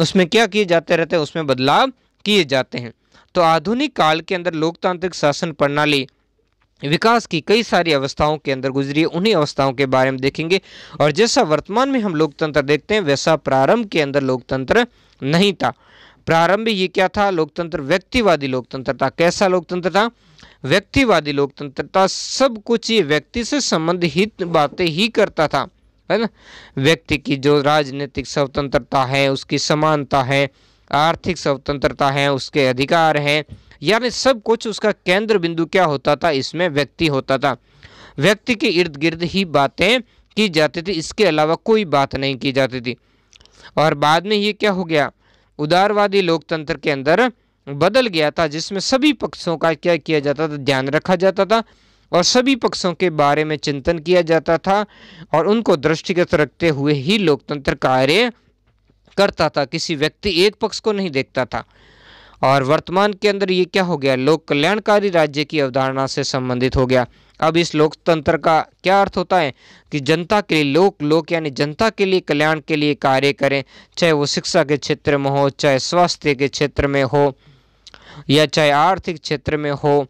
उसमें क्या किए जाते रहते उसमें बदलाव किए जाते हैं तो आधुनिक काल के अंदर लोकतांत्रिक शासन प्रणाली विकास की कई सारी अवस्थाओं के अंदर गुजरी उन्हीं अवस्थाओं के बारे में देखेंगे और जैसा वर्तमान में हम लोकतंत्र देखते हैं वैसा प्रारंभ के अंदर लोकतंत्र नहीं था प्रारंभ ये क्या था लोकतंत्र व्यक्तिवादी लोकतंत्र था कैसा लोकतंत्र था व्यक्तिवादी लोकतंत्र था सब कुछ ये व्यक्ति से संबंधित बातें ही करता था है ना व्यक्ति की जो राजनीतिक स्वतंत्रता है उसकी समानता है आर्थिक स्वतंत्रता है उसके अधिकार हैं यानी सब कुछ उसका केंद्र बिंदु क्या होता था इसमें व्यक्ति होता था व्यक्ति के इर्द गिर्द ही बातें की जाती थी इसके अलावा कोई बात नहीं की जाती थी और बाद में ये क्या हो गया उदारवादी लोकतंत्र के अंदर बदल गया था जिसमें सभी पक्षों का क्या किया जाता था ध्यान रखा जाता था और सभी पक्षों के बारे में चिंतन किया जाता था और उनको दृष्टिगत रखते हुए ही लोकतंत्र कार्य करता था किसी व्यक्ति एक पक्ष को नहीं देखता था और वर्तमान के अंदर ये क्या हो गया लोक कल्याणकारी राज्य की अवधारणा से संबंधित हो गया अब इस लोकतंत्र का क्या अर्थ होता है कि जनता के लिए लोक लोक यानी जनता के लिए कल्याण के लिए कार्य करें चाहे वो शिक्षा के क्षेत्र में हो चाहे स्वास्थ्य के क्षेत्र में हो या चाहे आर्थिक क्षेत्र में हो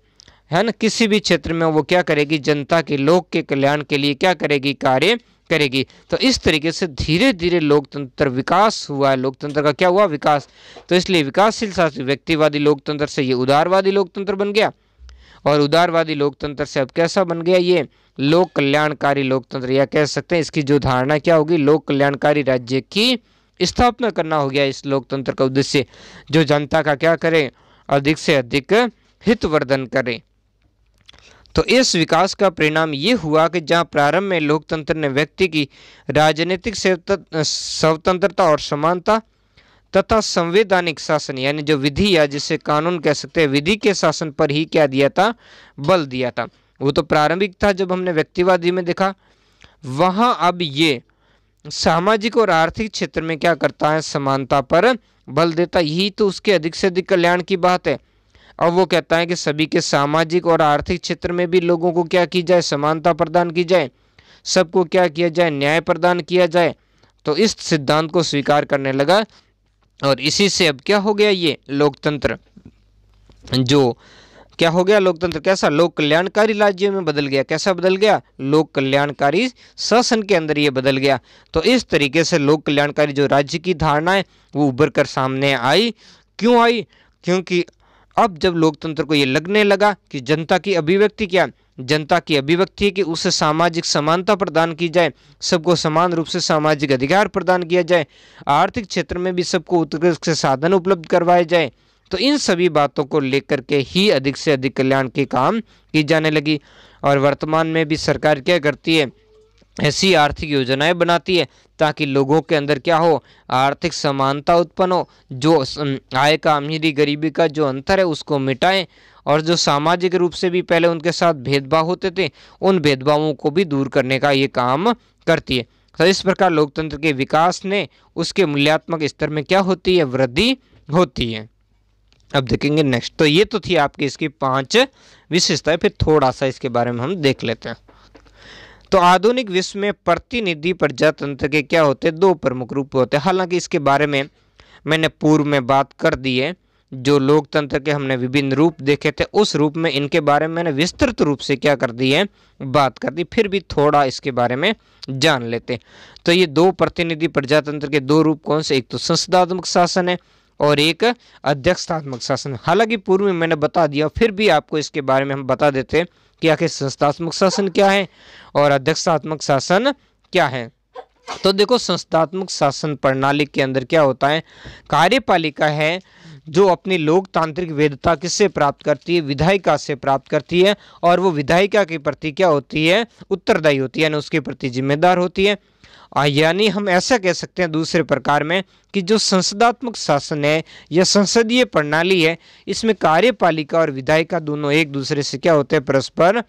है ना किसी भी क्षेत्र में वो क्या करेगी जनता के लोक के कल्याण के लिए क्या करेगी कार्य करेगी तो इस तरीके से धीरे धीरे लोकतंत्र विकास हुआ है लोकतंत्र का क्या हुआ विकास तो इसलिए विकासशील शासन व्यक्तिवादी लोकतंत्र से ये उदारवादी लोकतंत्र बन गया और उदारवादी लोकतंत्र से अब कैसा बन गया ये लोक कल्याणकारी लोकतंत्र या कह सकते हैं इसकी जो धारणा क्या होगी लोक कल्याणकारी राज्य की स्थापना करना हो गया इस लोकतंत्र का उद्देश्य जो जनता का क्या करें अधिक से अधिक हितवर्धन करें तो इस विकास का परिणाम ये हुआ कि जहाँ प्रारंभ में लोकतंत्र ने व्यक्ति की राजनीतिक स्वतंत्रता और समानता तथा संवैधानिक शासन यानी जो विधि या जिसे कानून कह सकते हैं विधि के शासन पर ही क्या दिया था बल दिया था वो तो प्रारंभिक था जब हमने व्यक्तिवादी में देखा वहाँ अब ये सामाजिक और आर्थिक क्षेत्र में क्या करता है समानता पर बल देता यही तो उसके अधिक से अधिक कल्याण की बात है अब वो कहता है कि सभी के सामाजिक और आर्थिक क्षेत्र में भी लोगों को क्या की जाए समानता प्रदान की जाए सबको क्या किया जाए न्याय प्रदान किया जाए तो इस सिद्धांत को स्वीकार करने लगा और इसी से अब क्या हो गया ये लोकतंत्र जो क्या हो गया लोकतंत्र कैसा लोक कल्याणकारी राज्य में बदल गया कैसा बदल गया लोक कल्याणकारी शासन के अंदर ये बदल गया तो इस तरीके से लोक कल्याणकारी जो राज्य की धारणा है वो उभर कर सामने आई क्यों आई क्योंकि अब जब लोकतंत्र को ये लगने लगा कि जनता की अभिव्यक्ति क्या जनता की अभिव्यक्ति है कि उसे सामाजिक समानता प्रदान की जाए सबको समान रूप से सामाजिक अधिकार प्रदान किया जाए आर्थिक क्षेत्र में भी सबको उत्कृष्ट साधन उपलब्ध करवाए जाए तो इन सभी बातों को लेकर के ही अधिक से अधिक कल्याण के काम की जाने लगी और वर्तमान में भी सरकार क्या करती है ऐसी आर्थिक योजनाएं बनाती है ताकि लोगों के अंदर क्या हो आर्थिक समानता उत्पन्न हो जो आय का अमीरी गरीबी का जो अंतर है उसको मिटाएं और जो सामाजिक रूप से भी पहले उनके साथ भेदभाव होते थे उन भेदभावों को भी दूर करने का ये काम करती है तो इस प्रकार लोकतंत्र के विकास ने उसके मूल्यात्मक स्तर में क्या होती है वृद्धि होती है अब देखेंगे नेक्स्ट तो ये तो थी आपकी इसकी पांच विशेषताएं फिर थोड़ा सा इसके बारे में हम देख लेते हैं तो आधुनिक विश्व में प्रतिनिधि प्रजातंत्र के क्या होते दो प्रमुख रूप होते हैं हालांकि इसके बारे में मैंने पूर्व में बात कर दी है जो लोकतंत्र के हमने विभिन्न रूप देखे थे उस रूप में इनके बारे में मैंने विस्तृत रूप से क्या कर दी है बात कर दी फिर भी थोड़ा इसके बारे में जान लेते तो ये दो प्रतिनिधि प्रजातंत्र के दो रूप कौन से एक तो संसदात्मक शासन है और एक अध्यक्षतात्मक शासन हालांकि पूर्व में मैंने बता दिया फिर भी आपको इसके बारे में हम बता देते हैं कि आखिर संस्थात्मक शासन क्या है और अध्यक्षात्मक शासन क्या है तो देखो संस्थात्मक शासन प्रणाली के अंदर क्या होता है कार्यपालिका है जो अपनी लोकतांत्रिक वेदता किससे प्राप्त करती है विधायिका से प्राप्त करती है और वो विधायिका के प्रति क्या होती है उत्तरदायी होती है यानी उसके प्रति जिम्मेदार होती है यानी हम ऐसा कह सकते हैं दूसरे प्रकार में कि जो संसदात्मक शासन है या संसदीय प्रणाली है इसमें कार्यपालिका और विधायिका दोनों एक दूसरे से क्या होते हैं परस्पर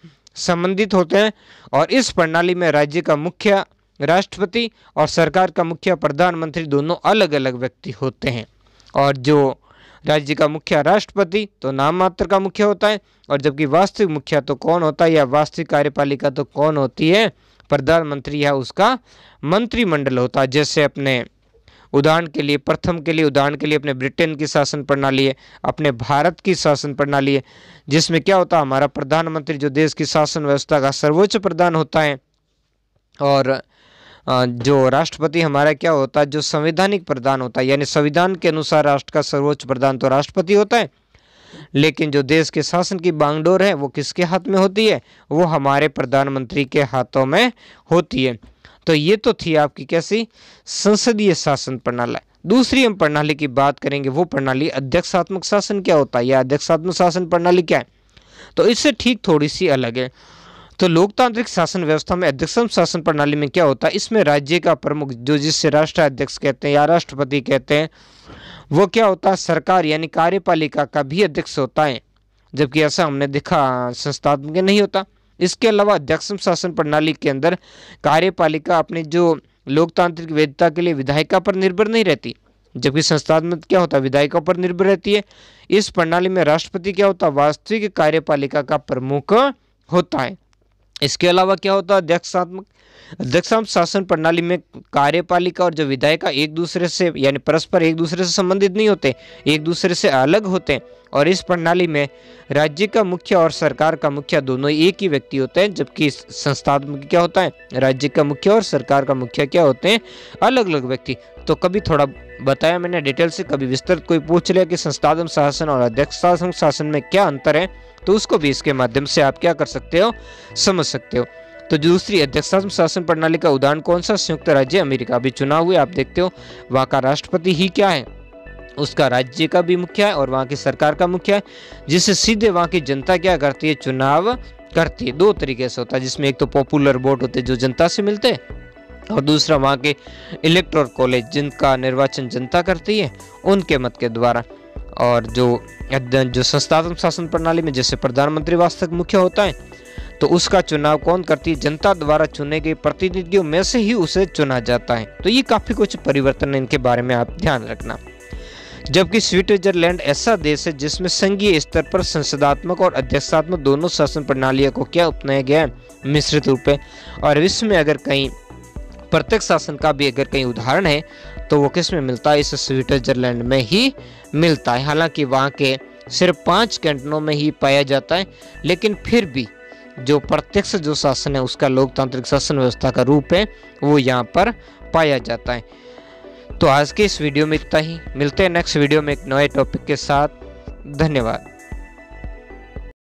संबंधित होते हैं और इस प्रणाली में राज्य का मुख्य राष्ट्रपति और सरकार का मुख्य प्रधानमंत्री दोनों अलग अलग व्यक्ति होते हैं और जो राज्य का मुखिया राष्ट्रपति तो नाम मात्र का मुख्य होता है और जबकि वास्तविक मुखिया तो कौन होता है या वास्तविक कार्यपालिका तो कौन होती है प्रधानमंत्री या उसका मंत्रिमंडल होता है जैसे अपने उदाहरण के लिए प्रथम के लिए उदाहरण के लिए अपने ब्रिटेन की शासन प्रणाली है अपने भारत की शासन प्रणाली है जिसमें क्या होता है हमारा प्रधानमंत्री जो देश की शासन व्यवस्था का सर्वोच्च प्रधान होता है और जो राष्ट्रपति हमारा क्या होता है जो संवैधानिक प्रधान होता है यानी संविधान के अनुसार राष्ट्र का सर्वोच्च प्रधान तो राष्ट्रपति होता है लेकिन जो देश के शासन की बागडोर है वो किसके हाथ में होती है वो हमारे प्रधानमंत्री के हाथों में होती है तो ये तो थी आपकी कैसी संसदीय शासन प्रणाली दूसरी हम प्रणाली की बात करेंगे वो प्रणाली अध्यक्षात्मक शासन क्या होता है या अध्यक्षात्मक शासन प्रणाली क्या है तो इससे ठीक थोड़ी सी अलग है तो लोकतांत्रिक शासन व्यवस्था में अध्यक्षम शासन प्रणाली में क्या होता है इसमें राज्य का प्रमुख जो जिससे राष्ट्राध्यक्ष कहते हैं या राष्ट्रपति कहते हैं वो क्या होता है सरकार यानी कार्यपालिका का भी अध्यक्ष होता है जबकि ऐसा हमने देखा संस्थात्मक नहीं होता इसके अलावा अध्यक्ष शासन प्रणाली के अंदर कार्यपालिका अपनी जो लोकतांत्रिक वैधता के लिए विधायिका पर निर्भर नहीं रहती जबकि संस्थात्मक क्या होता है विधायिका पर निर्भर रहती है इस प्रणाली में राष्ट्रपति क्या होता है वास्तविक कार्यपालिका का प्रमुख होता है इसके अलावा क्या होता है अध्यक्षात्मक अध्यक्षात्मक शासन प्रणाली में कार्यपालिका और जो विधायिका एक दूसरे से यानी परस्पर एक दूसरे से संबंधित नहीं होते एक दूसरे से अलग होते हैं और इस प्रणाली में राज्य का मुख्य और सरकार का मुख्य दोनों एक ही व्यक्ति होते हैं जबकि संस्थात्मक क्या होता है राज्य का मुख्य और सरकार का मुख्य क्या होते हैं अलग अलग व्यक्ति तो कभी थोड़ा बताया मैंने डिटेल से कभी विस्तृत कोई पूछ लिया कि संस्थात्मक शासन और अध्यक्ष शासन में क्या अंतर है तो उसको भी इसके माध्यम से आप क्या कर सकते हो समझ सकते हो तो दूसरी अध्यक्षात्म शासन प्रणाली का उदाहरण कौन सा संयुक्त राज्य अमेरिका अभी चुनाव हुए आप देखते हो वहाँ का राष्ट्रपति ही क्या है उसका राज्य का भी मुखिया है और वहाँ की सरकार का मुखिया है जिससे सीधे वहाँ की जनता क्या करती है चुनाव करती है दो तरीके से होता है जिसमें एक तो पॉपुलर वोट होते हैं जो जनता से मिलते हैं और दूसरा वहाँ के इलेक्टोर कॉलेज जिनका निर्वाचन जनता करती है उनके मत के द्वारा और जो जो संस्थात्मक शासन प्रणाली में जैसे प्रधानमंत्री वास्तविक मुख्य होता है तो उसका चुनाव कौन करती है जनता द्वारा चुने गए प्रतिनिधियों में से ही उसे चुना जाता है तो ये काफ़ी कुछ परिवर्तन है इनके बारे में आप ध्यान रखना जबकि स्विट्जरलैंड ऐसा देश है जिसमें संघीय स्तर पर संसदात्मक और अध्यक्षात्मक दोनों शासन प्रणालियों को क्या अपनाया गया है मिश्रित रूप में और विश्व में अगर कहीं प्रत्येक शासन का भी अगर कहीं उदाहरण है तो वो किस में मिलता है इस स्विट्जरलैंड में ही मिलता है हालांकि वहाँ के सिर्फ पाँच कैंटनों में ही पाया जाता है लेकिन फिर भी जो प्रत्यक्ष जो शासन है उसका लोकतांत्रिक शासन व्यवस्था का रूप है वो यहाँ पर पाया जाता है तो आज के इस वीडियो में इतना ही मिलते हैं नेक्स्ट वीडियो में एक नए टॉपिक के साथ धन्यवाद